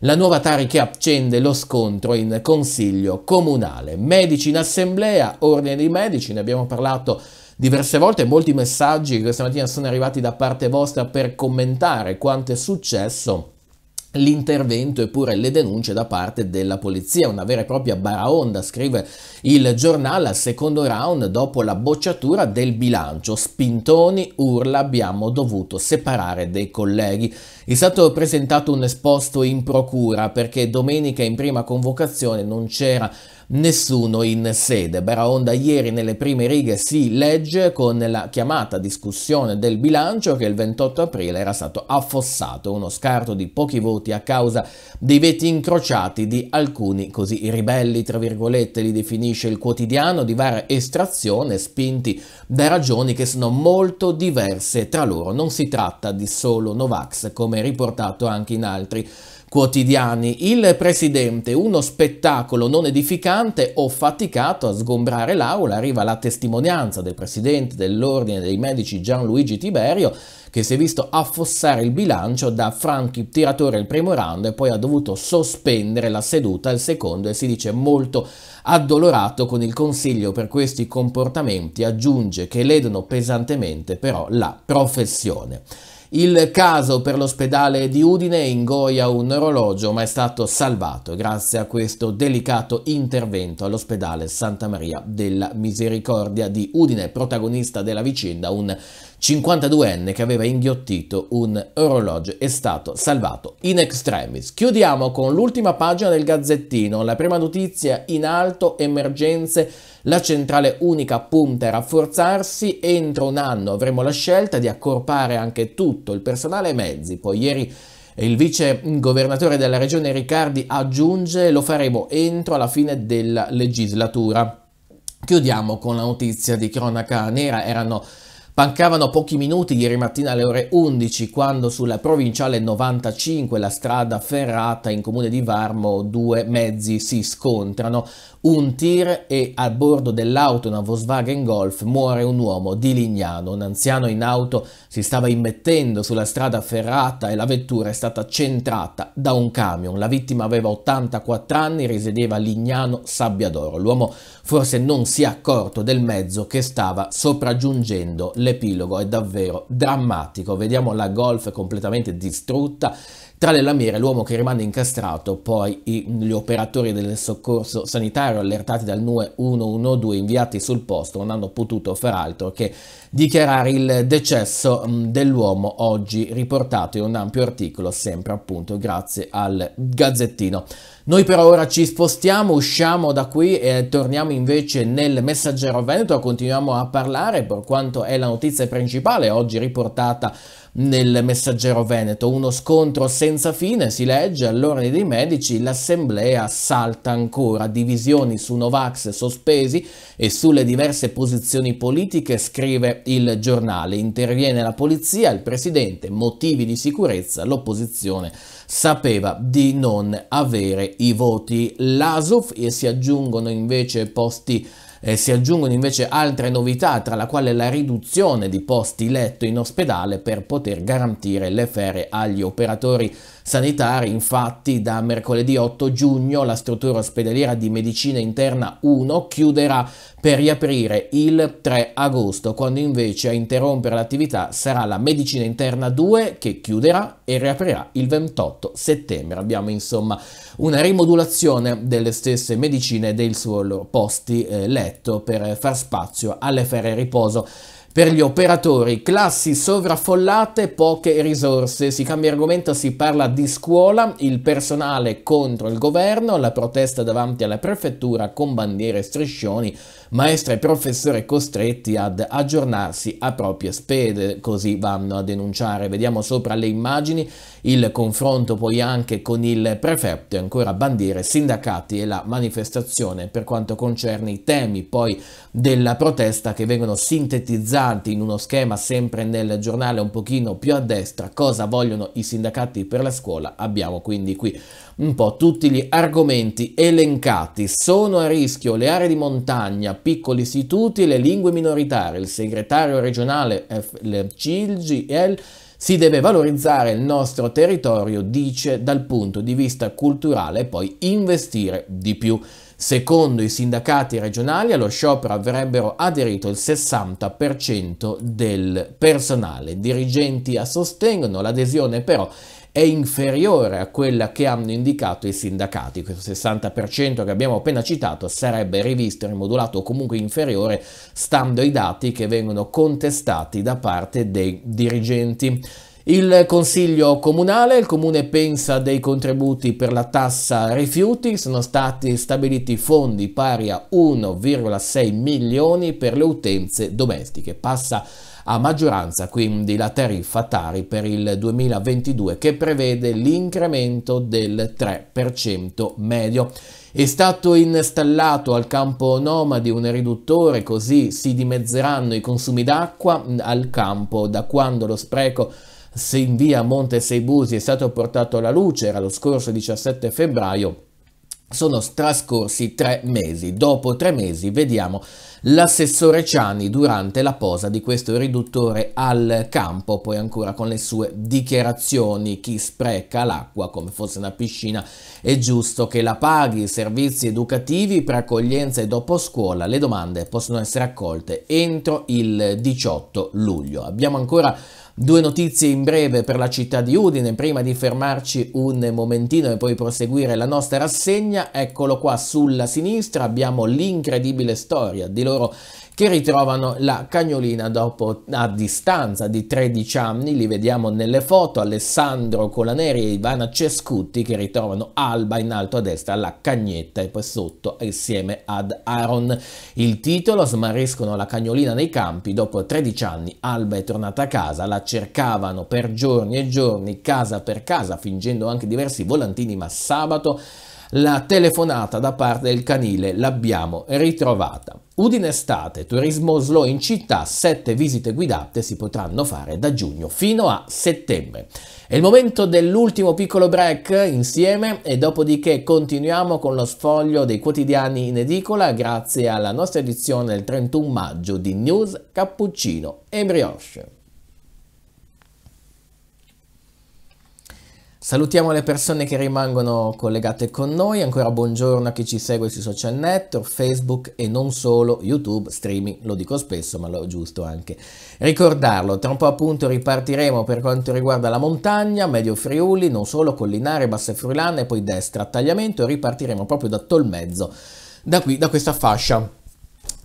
la nuova Tari che accende lo scontro in consiglio comunale. Medici in assemblea, ordine dei medici, ne abbiamo parlato diverse volte, molti messaggi questa mattina sono arrivati da parte vostra per commentare quanto è successo l'intervento e pure le denunce da parte della polizia, una vera e propria baraonda, scrive il giornale al secondo round dopo la bocciatura del bilancio, spintoni, urla, abbiamo dovuto separare dei colleghi. È stato presentato un esposto in procura perché domenica in prima convocazione non c'era nessuno in sede. Baraonda ieri nelle prime righe si legge con la chiamata discussione del bilancio che il 28 aprile era stato affossato, uno scarto di pochi voti a causa dei veti incrociati di alcuni così ribelli, tra virgolette, li definisce il quotidiano, di varia estrazione, spinti da ragioni che sono molto diverse tra loro. Non si tratta di solo Novax come come riportato anche in altri quotidiani. Il presidente, uno spettacolo non edificante, ho faticato a sgombrare l'aula, arriva la testimonianza del presidente dell'ordine dei medici Gianluigi Tiberio, che si è visto affossare il bilancio da Franchi tiratore il primo round e poi ha dovuto sospendere la seduta al secondo e si dice molto addolorato con il consiglio per questi comportamenti, aggiunge che ledono pesantemente però la professione. Il caso per l'ospedale di Udine ingoia un orologio ma è stato salvato grazie a questo delicato intervento all'ospedale Santa Maria della Misericordia di Udine, protagonista della vicenda un 52enne che aveva inghiottito un orologio, è stato salvato in extremis. Chiudiamo con l'ultima pagina del Gazzettino, la prima notizia in alto, emergenze, la centrale unica punta a rafforzarsi, entro un anno avremo la scelta di accorpare anche tutto il personale e mezzi, poi ieri il vice governatore della regione Riccardi aggiunge lo faremo entro la fine della legislatura. Chiudiamo con la notizia di cronaca nera, erano Mancavano pochi minuti ieri mattina alle ore 11 quando sulla provinciale 95 la strada ferrata in comune di Varmo due mezzi si scontrano un tir e a bordo dell'auto, una Volkswagen Golf, muore un uomo di Lignano. Un anziano in auto si stava immettendo sulla strada ferrata e la vettura è stata centrata da un camion. La vittima aveva 84 anni, risiedeva a Lignano Sabbiadoro. L'uomo forse non si è accorto del mezzo che stava sopraggiungendo. L'epilogo è davvero drammatico. Vediamo la Golf completamente distrutta tra le lamiere l'uomo che rimane incastrato, poi gli operatori del soccorso sanitario allertati dal NUE 112 inviati sul posto non hanno potuto far altro che dichiarare il decesso mm, dell'uomo oggi riportato in un ampio articolo sempre appunto grazie al Gazzettino. Noi per ora ci spostiamo, usciamo da qui e torniamo invece nel Messaggero Veneto, continuiamo a parlare per quanto è la notizia principale oggi riportata nel messaggero veneto, uno scontro senza fine, si legge, all'ordine dei medici, l'assemblea salta ancora, divisioni su Novax sospesi e sulle diverse posizioni politiche, scrive il giornale, interviene la polizia, il presidente, motivi di sicurezza, l'opposizione sapeva di non avere i voti. L'ASUF e si aggiungono invece posti eh, si aggiungono invece altre novità, tra la quale la riduzione di posti letto in ospedale per poter garantire le fere agli operatori sanitari, infatti da mercoledì 8 giugno la struttura ospedaliera di medicina interna 1 chiuderà per riaprire il 3 agosto, quando invece a interrompere l'attività sarà la medicina interna 2 che chiuderà e riaprirà il 28 settembre. Abbiamo insomma una rimodulazione delle stesse medicine e dei suoi posti eh, letto per far spazio alle ferie riposo per gli operatori, classi sovraffollate, poche risorse. Si cambia argomento, si parla di scuola, il personale contro il governo, la protesta davanti alla prefettura con bandiere e striscioni maestra e professore costretti ad aggiornarsi a proprie spede, così vanno a denunciare. Vediamo sopra le immagini il confronto poi anche con il prefetto e ancora bandiere, sindacati e la manifestazione per quanto concerne i temi poi della protesta che vengono sintetizzati in uno schema sempre nel giornale un pochino più a destra, cosa vogliono i sindacati per la scuola, abbiamo quindi qui un po' tutti gli argomenti elencati, sono a rischio le aree di montagna, piccoli istituti e le lingue minoritarie. Il segretario regionale FLCGL si deve valorizzare il nostro territorio, dice, dal punto di vista culturale e poi investire di più. Secondo i sindacati regionali allo sciopero avrebbero aderito il 60% del personale. Dirigenti a sostengono l'adesione però è inferiore a quella che hanno indicato i sindacati. Questo 60% che abbiamo appena citato sarebbe rivisto, rimodulato o comunque inferiore stando ai dati che vengono contestati da parte dei dirigenti. Il consiglio comunale, il comune pensa dei contributi per la tassa rifiuti, sono stati stabiliti fondi pari a 1,6 milioni per le utenze domestiche. Passa a maggioranza quindi la tariffa Tari per il 2022 che prevede l'incremento del 3% medio. È stato installato al campo nomadi un riduttore così si dimezzeranno i consumi d'acqua al campo da quando lo spreco in via Monte Seibusi è stato portato alla luce, era lo scorso 17 febbraio sono trascorsi tre mesi. Dopo tre mesi vediamo l'assessore Ciani durante la posa di questo riduttore al campo, poi ancora con le sue dichiarazioni, chi spreca l'acqua come fosse una piscina è giusto che la paghi i servizi educativi per accoglienza e dopo scuola. Le domande possono essere accolte entro il 18 luglio. Abbiamo ancora Due notizie in breve per la città di Udine, prima di fermarci un momentino e poi proseguire la nostra rassegna, eccolo qua sulla sinistra abbiamo l'incredibile storia di loro che ritrovano la cagnolina dopo a distanza di 13 anni, li vediamo nelle foto, Alessandro Colaneri e Ivana Cescutti che ritrovano Alba in alto a destra, la cagnetta e poi sotto insieme ad Aaron. Il titolo smarriscono la cagnolina nei campi, dopo 13 anni Alba è tornata a casa, la cercavano per giorni e giorni, casa per casa, fingendo anche diversi volantini, ma sabato la telefonata da parte del canile l'abbiamo ritrovata. Udine estate, turismo slow in città, sette visite guidate si potranno fare da giugno fino a settembre. È il momento dell'ultimo piccolo break insieme e dopodiché continuiamo con lo sfoglio dei quotidiani in edicola grazie alla nostra edizione del 31 maggio di News Cappuccino e Brioche. Salutiamo le persone che rimangono collegate con noi, ancora buongiorno a chi ci segue sui social network, Facebook e non solo, YouTube, streaming, lo dico spesso ma lo giusto anche ricordarlo. Tra un po' appunto ripartiremo per quanto riguarda la montagna, medio Friuli, non solo, collinare, basse friulane, poi destra, tagliamento e ripartiremo proprio da Tolmezzo, da qui, da questa fascia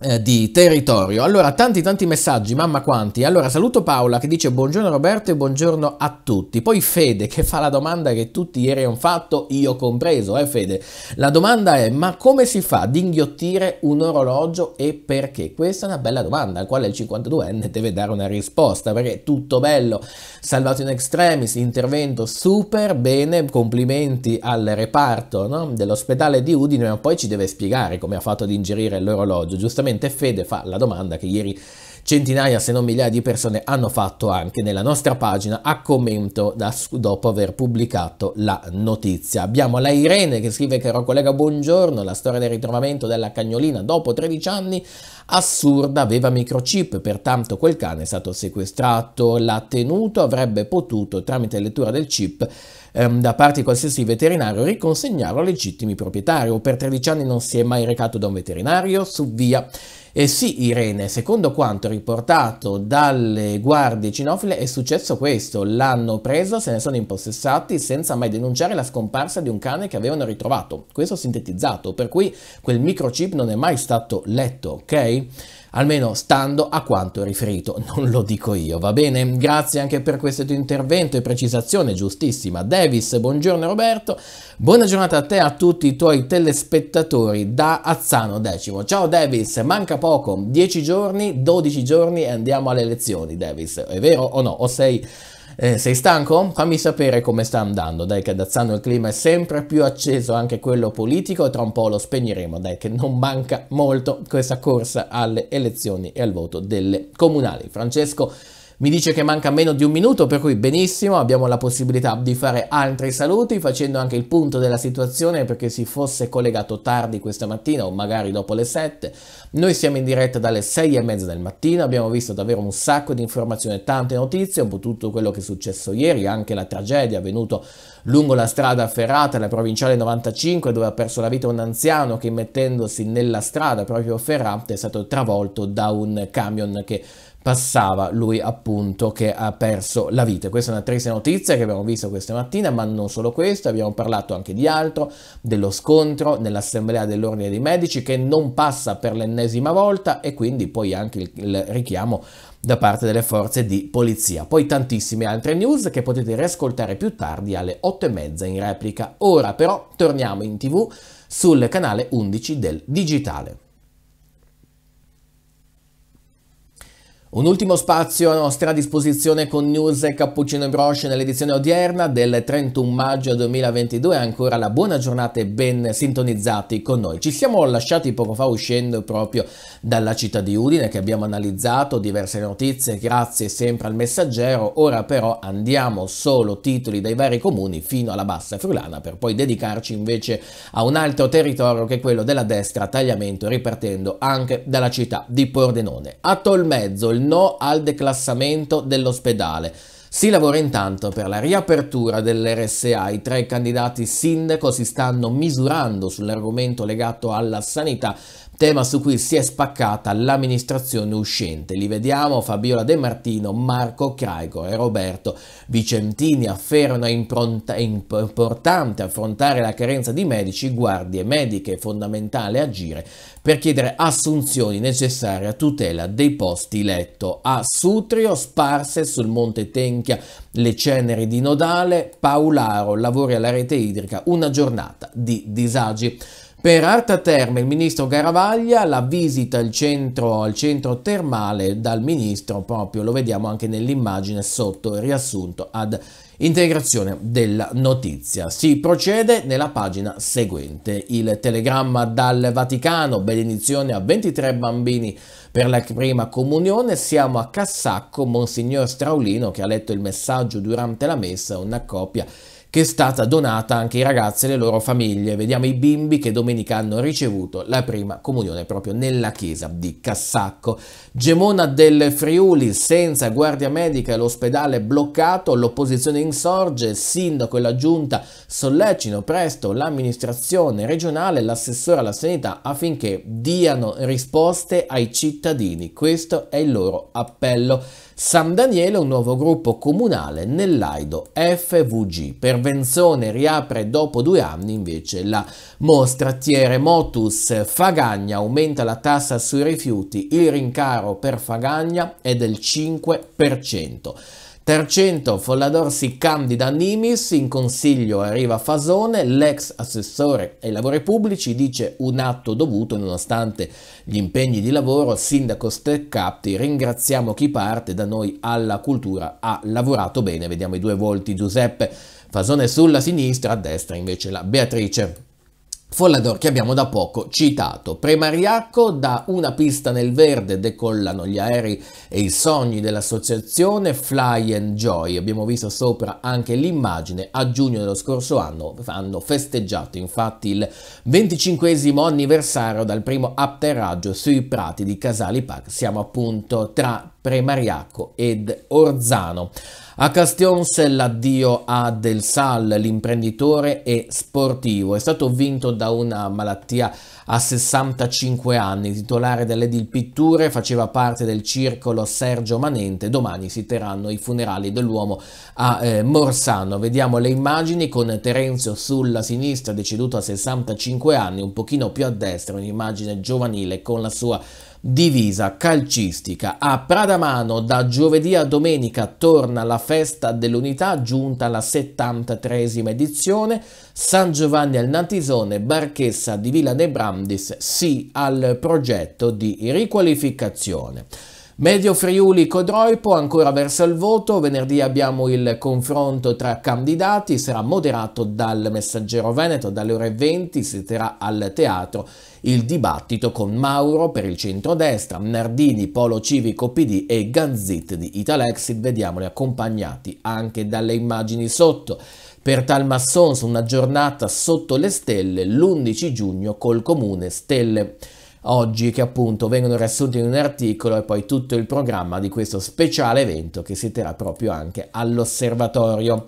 eh, di territorio. Allora, tanti tanti messaggi, mamma quanti. Allora, saluto Paola che dice buongiorno Roberto e buongiorno a tutti. Poi Fede che fa la domanda che tutti ieri hanno fatto, io compreso, eh Fede. La domanda è, ma come si fa ad inghiottire un orologio e perché? Questa è una bella domanda, al quale il 52enne deve dare una risposta, perché tutto bello, salvato in extremis, intervento super bene, complimenti al reparto no? dell'ospedale di Udine, ma poi ci deve spiegare come ha fatto ad ingerire l'orologio, giustamente giustamente Fede fa la domanda che ieri centinaia se non migliaia di persone hanno fatto anche nella nostra pagina a commento da, dopo aver pubblicato la notizia. Abbiamo la Irene che scrive caro collega buongiorno, la storia del ritrovamento della cagnolina dopo 13 anni assurda aveva microchip, pertanto quel cane è stato sequestrato, l'ha tenuto, avrebbe potuto tramite lettura del chip ehm, da parte di qualsiasi veterinario riconsegnarlo al legittimi proprietari o Per 13 anni non si è mai recato da un veterinario, su via. E eh, sì, Irene, secondo quanto riportato dalle guardie cinofile è successo questo. L'hanno preso, se ne sono impossessati senza mai denunciare la scomparsa di un cane che avevano ritrovato. Questo sintetizzato, per cui quel microchip non è mai stato letto, ok? almeno stando a quanto riferito, non lo dico io, va bene? Grazie anche per questo tuo intervento e precisazione giustissima. Davis, buongiorno Roberto, buona giornata a te e a tutti i tuoi telespettatori da Azzano Decimo. Ciao Davis, manca poco, 10 giorni, 12 giorni e andiamo alle elezioni, Davis, è vero o no? O sei eh, sei stanco? Fammi sapere come sta andando, dai che ad Azzano il clima è sempre più acceso anche quello politico e tra un po' lo spegneremo, dai che non manca molto questa corsa alle elezioni e al voto delle comunali. Francesco mi dice che manca meno di un minuto, per cui benissimo, abbiamo la possibilità di fare altri saluti facendo anche il punto della situazione perché si fosse collegato tardi questa mattina o magari dopo le 7. Noi siamo in diretta dalle 6 e mezza del mattino, abbiamo visto davvero un sacco di informazioni, tante notizie, un po' tutto quello che è successo ieri, anche la tragedia avvenuta lungo la strada ferrata, la provinciale 95, dove ha perso la vita un anziano che mettendosi nella strada proprio ferrata è stato travolto da un camion che passava lui appunto che ha perso la vita. Questa è una triste notizia che abbiamo visto questa mattina, ma non solo questa, abbiamo parlato anche di altro, dello scontro nell'assemblea dell'ordine dei medici che non passa per l'ennesima volta e quindi poi anche il, il richiamo da parte delle forze di polizia. Poi tantissime altre news che potete riascoltare più tardi alle e mezza in replica. Ora però torniamo in tv sul canale 11 del Digitale. Un ultimo spazio a nostra disposizione con news e cappuccino e brosce nell'edizione odierna del 31 maggio 2022. Ancora la buona giornata e ben sintonizzati con noi. Ci siamo lasciati poco fa uscendo proprio dalla città di Udine che abbiamo analizzato diverse notizie grazie sempre al messaggero. Ora però andiamo solo titoli dai vari comuni fino alla bassa frulana per poi dedicarci invece a un altro territorio che è quello della destra tagliamento ripartendo anche dalla città di Pordenone. A Tolmezzo no al declassamento dell'ospedale. Si lavora intanto per la riapertura dell'RSA, i tre candidati sindaco si stanno misurando sull'argomento legato alla sanità, tema su cui si è spaccata l'amministrazione uscente. Li vediamo Fabiola De Martino, Marco Craigo e Roberto Vicentini affermano è importante affrontare la carenza di medici, guardie mediche, è fondamentale agire per chiedere assunzioni necessarie a tutela dei posti letto. A Sutrio sparse sul Monte Tenchia le ceneri di Nodale, Paolaro lavori alla rete idrica, una giornata di disagi. Per Arta Terme il ministro Garavaglia la visita al centro, al centro termale dal ministro proprio, lo vediamo anche nell'immagine sotto il riassunto ad integrazione della notizia. Si procede nella pagina seguente. Il telegramma dal Vaticano, benedizione a 23 bambini per la prima comunione, siamo a Cassacco, Monsignor Straulino che ha letto il messaggio durante la messa, una coppia che è stata donata anche ai ragazzi e alle loro famiglie. Vediamo i bimbi che domenica hanno ricevuto la prima comunione proprio nella chiesa di Cassacco. Gemona del Friuli senza guardia medica e l'ospedale bloccato, l'opposizione insorge, il sindaco e la giunta sollecitano presto l'amministrazione regionale e l'assessore alla sanità affinché diano risposte ai cittadini. Questo è il loro appello. San Daniele un nuovo gruppo comunale nell'Aido FVG. Per Venzone riapre dopo due anni invece la mostra Motus Fagagna aumenta la tassa sui rifiuti, il rincaro per Fagagna è del 5%. Tercento, Follador si candida a Nimis, in consiglio arriva Fasone, l'ex assessore ai lavori pubblici dice un atto dovuto nonostante gli impegni di lavoro, sindaco Steccapti, ringraziamo chi parte da noi alla cultura, ha lavorato bene, vediamo i due volti Giuseppe Fasone sulla sinistra, a destra invece la Beatrice Follador che abbiamo da poco citato. Premariaco da una pista nel verde decollano gli aerei e i sogni dell'associazione Fly and Joy. Abbiamo visto sopra anche l'immagine. A giugno dello scorso anno hanno festeggiato infatti il 25 anniversario dal primo atterraggio sui prati di Casali Park. Siamo appunto tra Premariaco ed Orzano. A Castionse l'addio a Del Sal, l'imprenditore e sportivo, è stato vinto da una malattia a 65 anni, titolare delle Pitture, faceva parte del circolo Sergio Manente, domani si terranno i funerali dell'uomo a eh, Morsano. Vediamo le immagini con Terenzio sulla sinistra, deceduto a 65 anni, un pochino più a destra, un'immagine giovanile con la sua Divisa calcistica. A Pradamano da giovedì a domenica torna la festa dell'unità giunta alla 73esima edizione. San Giovanni al Natisone, Barchessa di Villa De Brandis, sì al progetto di riqualificazione. Medio Friuli Codroipo ancora verso il voto, venerdì abbiamo il confronto tra candidati, sarà moderato dal messaggero Veneto dalle ore 20, si terrà al teatro il dibattito con Mauro per il centrodestra, Nardini, Polo Civico PD e Gazzit di Italexit, vediamoli accompagnati anche dalle immagini sotto. Per Talmassons una giornata sotto le stelle l'11 giugno col comune Stelle oggi che appunto vengono riassunti in un articolo e poi tutto il programma di questo speciale evento che si terrà proprio anche all'osservatorio.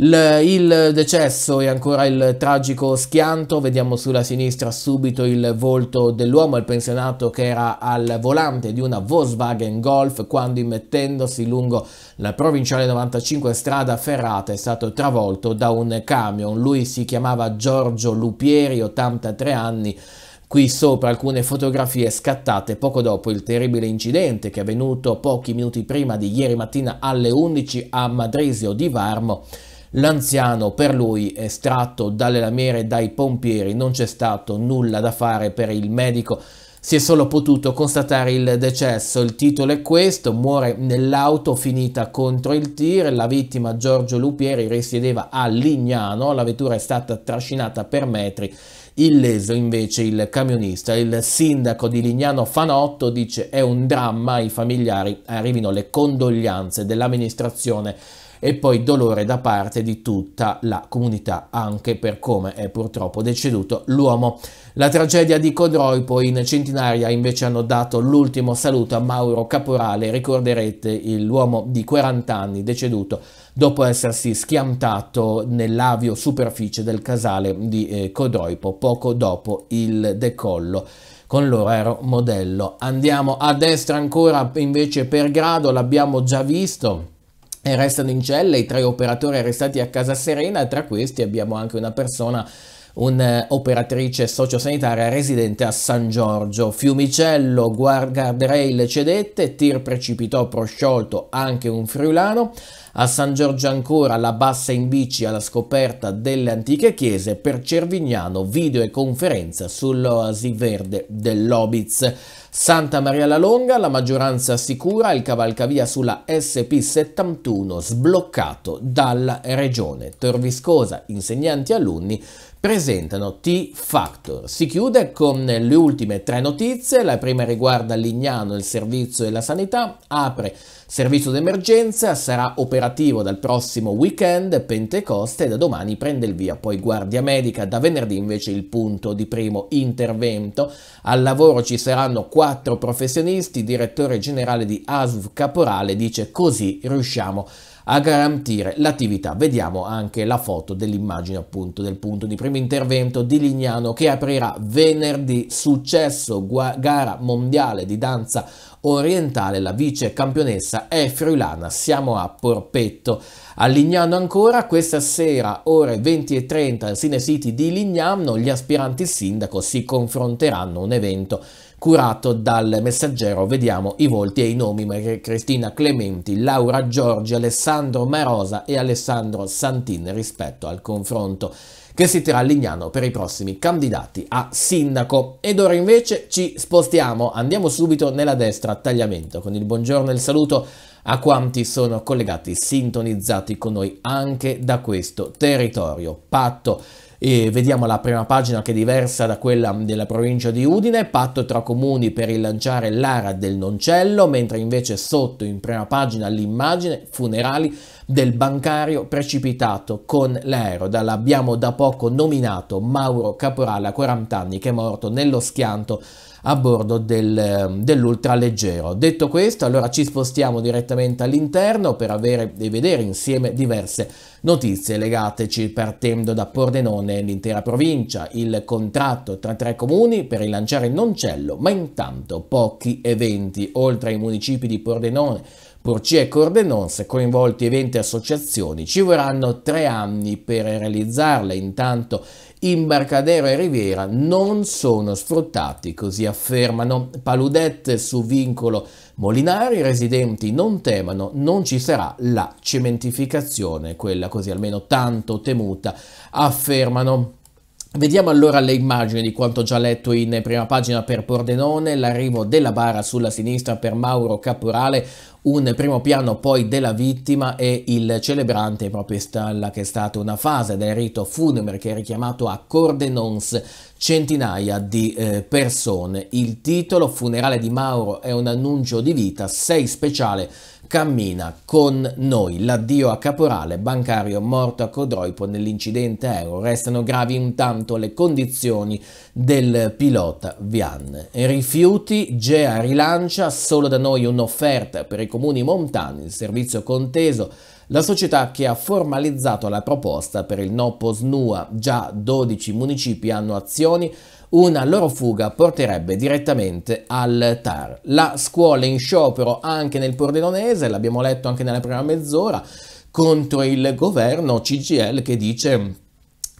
L il decesso e ancora il tragico schianto, vediamo sulla sinistra subito il volto dell'uomo, il pensionato che era al volante di una Volkswagen Golf quando immettendosi lungo la provinciale 95 strada ferrata è stato travolto da un camion. Lui si chiamava Giorgio Lupieri, 83 anni, Qui sopra alcune fotografie scattate poco dopo il terribile incidente che è avvenuto pochi minuti prima di ieri mattina alle 11 a Madresio di Varmo L'anziano per lui estratto dalle lamiere dai pompieri, non c'è stato nulla da fare per il medico, si è solo potuto constatare il decesso. Il titolo è questo, muore nell'auto finita contro il tir, la vittima Giorgio Lupieri risiedeva a Lignano, la vettura è stata trascinata per metri Illeso invece il camionista, il sindaco di Lignano Fanotto dice è un dramma, i familiari arrivino le condoglianze dell'amministrazione e poi dolore da parte di tutta la comunità anche per come è purtroppo deceduto l'uomo. La tragedia di Codroipo in centinaia invece hanno dato l'ultimo saluto a Mauro Caporale, ricorderete l'uomo di 40 anni deceduto dopo essersi schiantato nell'avio superficie del casale di eh, Codroipo poco dopo il decollo con l'orero modello. Andiamo a destra ancora invece per grado, l'abbiamo già visto e restano in cella i tre operatori arrestati a Casa Serena, tra questi abbiamo anche una persona un'operatrice sociosanitaria residente a San Giorgio. Fiumicello, guardrail cedette, tir precipitò prosciolto anche un friulano. A San Giorgio ancora la bassa in bici alla scoperta delle antiche chiese per Cervignano, video e conferenza sull'oasi verde dell'Obiz. Santa Maria la Longa, la maggioranza sicura, il cavalcavia sulla SP71 sbloccato dalla regione. Torviscosa, insegnanti e alunni presentano T-Factor. Si chiude con le ultime tre notizie, la prima riguarda Lignano, il servizio e la sanità, apre servizio d'emergenza, sarà operativo dal prossimo weekend, Pentecoste, e da domani prende il via, poi guardia medica, da venerdì invece il punto di primo intervento. Al lavoro ci saranno quattro professionisti, direttore generale di ASV Caporale dice così riusciamo a a garantire l'attività. Vediamo anche la foto dell'immagine appunto del punto di primo intervento di Lignano che aprirà venerdì successo gara mondiale di danza orientale la vice campionessa è friulana siamo a Porpetto a Lignano ancora questa sera ore 20 e 30 al Cine City di Lignano gli aspiranti sindaco si confronteranno un evento curato dal messaggero. Vediamo i volti e i nomi, Cristina Clementi, Laura Giorgi, Alessandro Marosa e Alessandro Santin rispetto al confronto che si terrà a Lignano per i prossimi candidati a sindaco. Ed ora invece ci spostiamo, andiamo subito nella destra a tagliamento con il buongiorno e il saluto a quanti sono collegati, sintonizzati con noi anche da questo territorio. Patto e vediamo la prima pagina che è diversa da quella della provincia di Udine, patto tra comuni per rilanciare l'ara del Noncello, mentre invece sotto in prima pagina l'immagine funerali del bancario precipitato con l'aereo dall'abbiamo da poco nominato Mauro Caporale a 40 anni che è morto nello schianto a bordo del, ehm, dell'ultraleggero. Detto questo, allora ci spostiamo direttamente all'interno per avere e vedere insieme diverse notizie legateci partendo da Pordenone e l'intera provincia, il contratto tra tre comuni per rilanciare il noncello, ma intanto pochi eventi, oltre ai municipi di Pordenone, Porcia e Cordenonse, coinvolti 20 associazioni, ci vorranno tre anni per realizzarle, intanto Imbarcadero e Riviera non sono sfruttati, così affermano. Paludette su vincolo Molinari, i residenti non temono, non ci sarà la cementificazione, quella così almeno tanto temuta, affermano. Vediamo allora le immagini di quanto già letto in prima pagina per Pordenone, l'arrivo della bara sulla sinistra per Mauro Caporale, un primo piano poi della vittima e il celebrante proprio in stalla che è stata una fase del rito funebre che è richiamato a Cordenons centinaia di eh, persone. Il titolo Funerale di Mauro è un annuncio di vita, sei speciale cammina con noi. L'addio a Caporale, bancario morto a Codroipo nell'incidente aereo. Restano gravi intanto le condizioni del pilota Vian. Rifiuti, GEA rilancia, solo da noi un'offerta per i comuni montani, il servizio conteso la società che ha formalizzato la proposta per il Noppo Snua, già 12 municipi hanno azioni una loro fuga porterebbe direttamente al TAR. La scuola in sciopero anche nel Pordenonese, l'abbiamo letto anche nella prima mezz'ora, contro il governo CGL che dice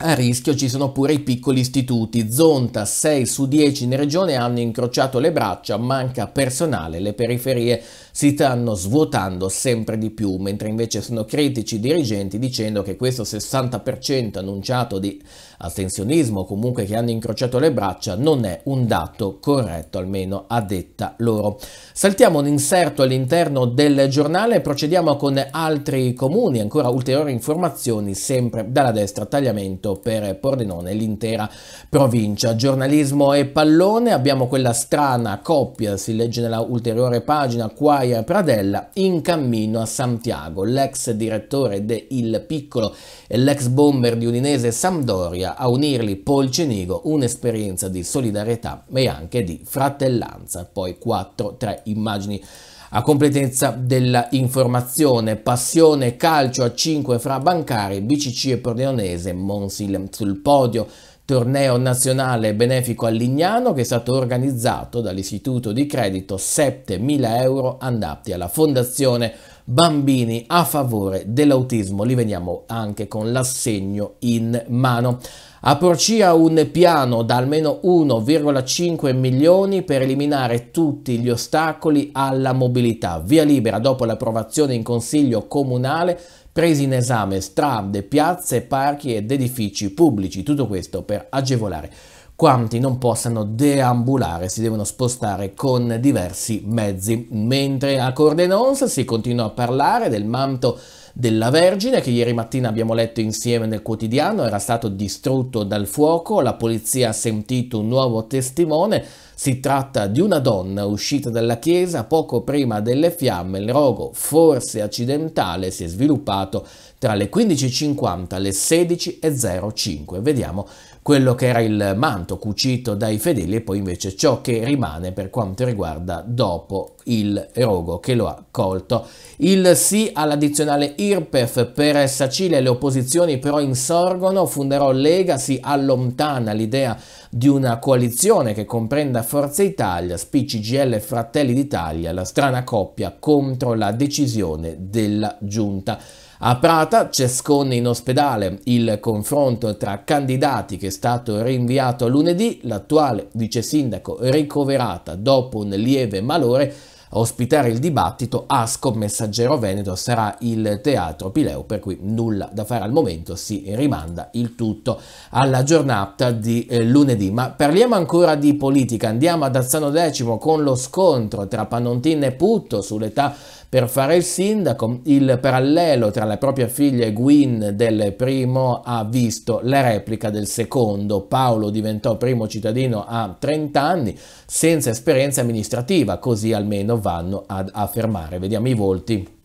a rischio ci sono pure i piccoli istituti. Zonta 6 su 10 in regione hanno incrociato le braccia, manca personale, le periferie si stanno svuotando sempre di più, mentre invece sono critici i dirigenti dicendo che questo 60% annunciato di astensionismo o comunque che hanno incrociato le braccia non è un dato corretto, almeno a detta loro. Saltiamo un inserto all'interno del giornale e procediamo con altri comuni, ancora ulteriori informazioni sempre dalla destra, tagliamento per Pordenone e l'intera provincia. Giornalismo e pallone, abbiamo quella strana coppia, si legge nella ulteriore pagina, Quaia e Pradella, in cammino a Santiago, l'ex direttore de Il Piccolo e l'ex bomber di Udinese Sampdoria riuscirà a unirli Polcenigo un'esperienza di solidarietà e anche di fratellanza. Poi 4-3 immagini a completezza della informazione, passione, calcio a 5 fra bancari, BCC e Pordenonese, Monsil sul podio, torneo nazionale benefico a Lignano che è stato organizzato dall'istituto di credito 7.000 euro andati alla fondazione bambini a favore dell'autismo. Li veniamo anche con l'assegno in mano. A Porcia un piano da almeno 1,5 milioni per eliminare tutti gli ostacoli alla mobilità. Via libera dopo l'approvazione in consiglio comunale presi in esame strade, piazze, parchi ed edifici pubblici. Tutto questo per agevolare quanti non possano deambulare, si devono spostare con diversi mezzi. Mentre a Cordenons si continua a parlare del manto della Vergine che ieri mattina abbiamo letto insieme nel quotidiano, era stato distrutto dal fuoco, la polizia ha sentito un nuovo testimone, si tratta di una donna uscita dalla chiesa poco prima delle fiamme, il rogo forse accidentale si è sviluppato tra le 15.50 e le 16.05. Vediamo quello che era il manto cucito dai fedeli e poi invece ciò che rimane per quanto riguarda dopo il rogo che lo ha colto. Il sì all'addizionale IRPEF per Sacile le opposizioni però insorgono, Funderò Lega si allontana l'idea di una coalizione che comprenda Forza Italia, GL e Fratelli d'Italia, la strana coppia contro la decisione della giunta. A Prata c'è sconne in ospedale, il confronto tra candidati che è stato rinviato a lunedì, l'attuale vice sindaco ricoverata dopo un lieve malore a ospitare il dibattito, Asco Messaggero Veneto sarà il teatro Pileo, per cui nulla da fare al momento, si rimanda il tutto alla giornata di eh, lunedì. Ma parliamo ancora di politica, andiamo ad Azzano Decimo con lo scontro tra Panontin e Putto sull'età per fare il sindaco, il parallelo tra la propria figlia e Gwyn del primo ha visto la replica del secondo. Paolo diventò primo cittadino a 30 anni senza esperienza amministrativa, così almeno vanno ad affermare. Vediamo i volti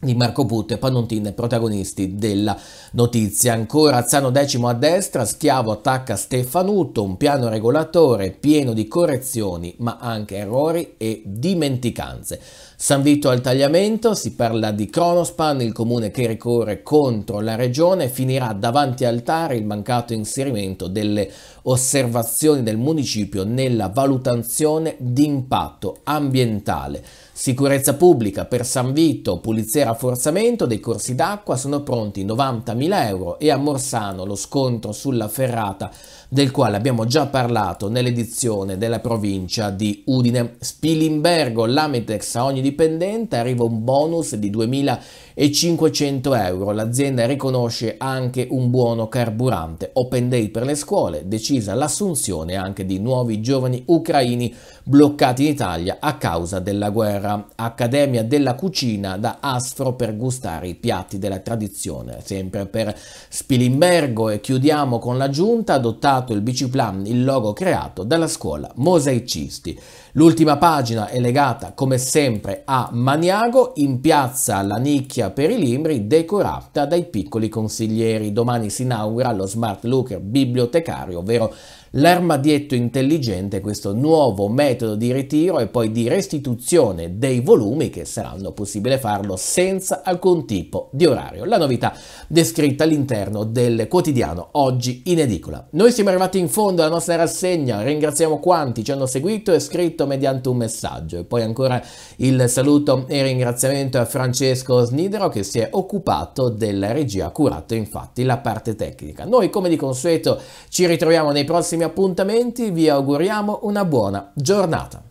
di Marco Putto e Panontin protagonisti della notizia. Ancora Zano decimo a destra, Schiavo attacca Stefanuto, un piano regolatore pieno di correzioni ma anche errori e dimenticanze. San Vito al tagliamento, si parla di Cronospan, il comune che ricorre contro la regione, finirà davanti al TAR il mancato inserimento delle osservazioni del municipio nella valutazione di impatto ambientale. Sicurezza pubblica per San Vito, pulizia e rafforzamento dei corsi d'acqua sono pronti 90.000 euro e a Morsano lo scontro sulla ferrata del quale abbiamo già parlato nell'edizione della provincia di Udine. Spilimbergo, l'Amitex a ogni dipendente arriva un bonus di 2.500 euro. L'azienda riconosce anche un buono carburante. Open day per le scuole, decisa l'assunzione anche di nuovi giovani ucraini bloccati in Italia a causa della guerra Londra, Accademia della Cucina da Astro per gustare i piatti della tradizione. Sempre per Spilimbergo e chiudiamo con la giunta adottato il biciplan, il logo creato dalla scuola Mosaicisti. L'ultima pagina è legata come sempre a Maniago, in piazza la nicchia per i libri decorata dai piccoli consiglieri. Domani si inaugura lo smart looker bibliotecario, ovvero l'armadietto intelligente, questo nuovo metodo di ritiro e poi di restituzione dei volumi che saranno possibile farlo senza alcun tipo di orario. La novità descritta all'interno del quotidiano oggi in edicola. Noi siamo arrivati in fondo alla nostra rassegna, ringraziamo quanti ci hanno seguito e scritto mediante un messaggio e poi ancora il saluto e ringraziamento a Francesco Snidero che si è occupato della regia, curato infatti la parte tecnica. Noi come di consueto ci ritroviamo nei prossimi prossimi appuntamenti vi auguriamo una buona giornata.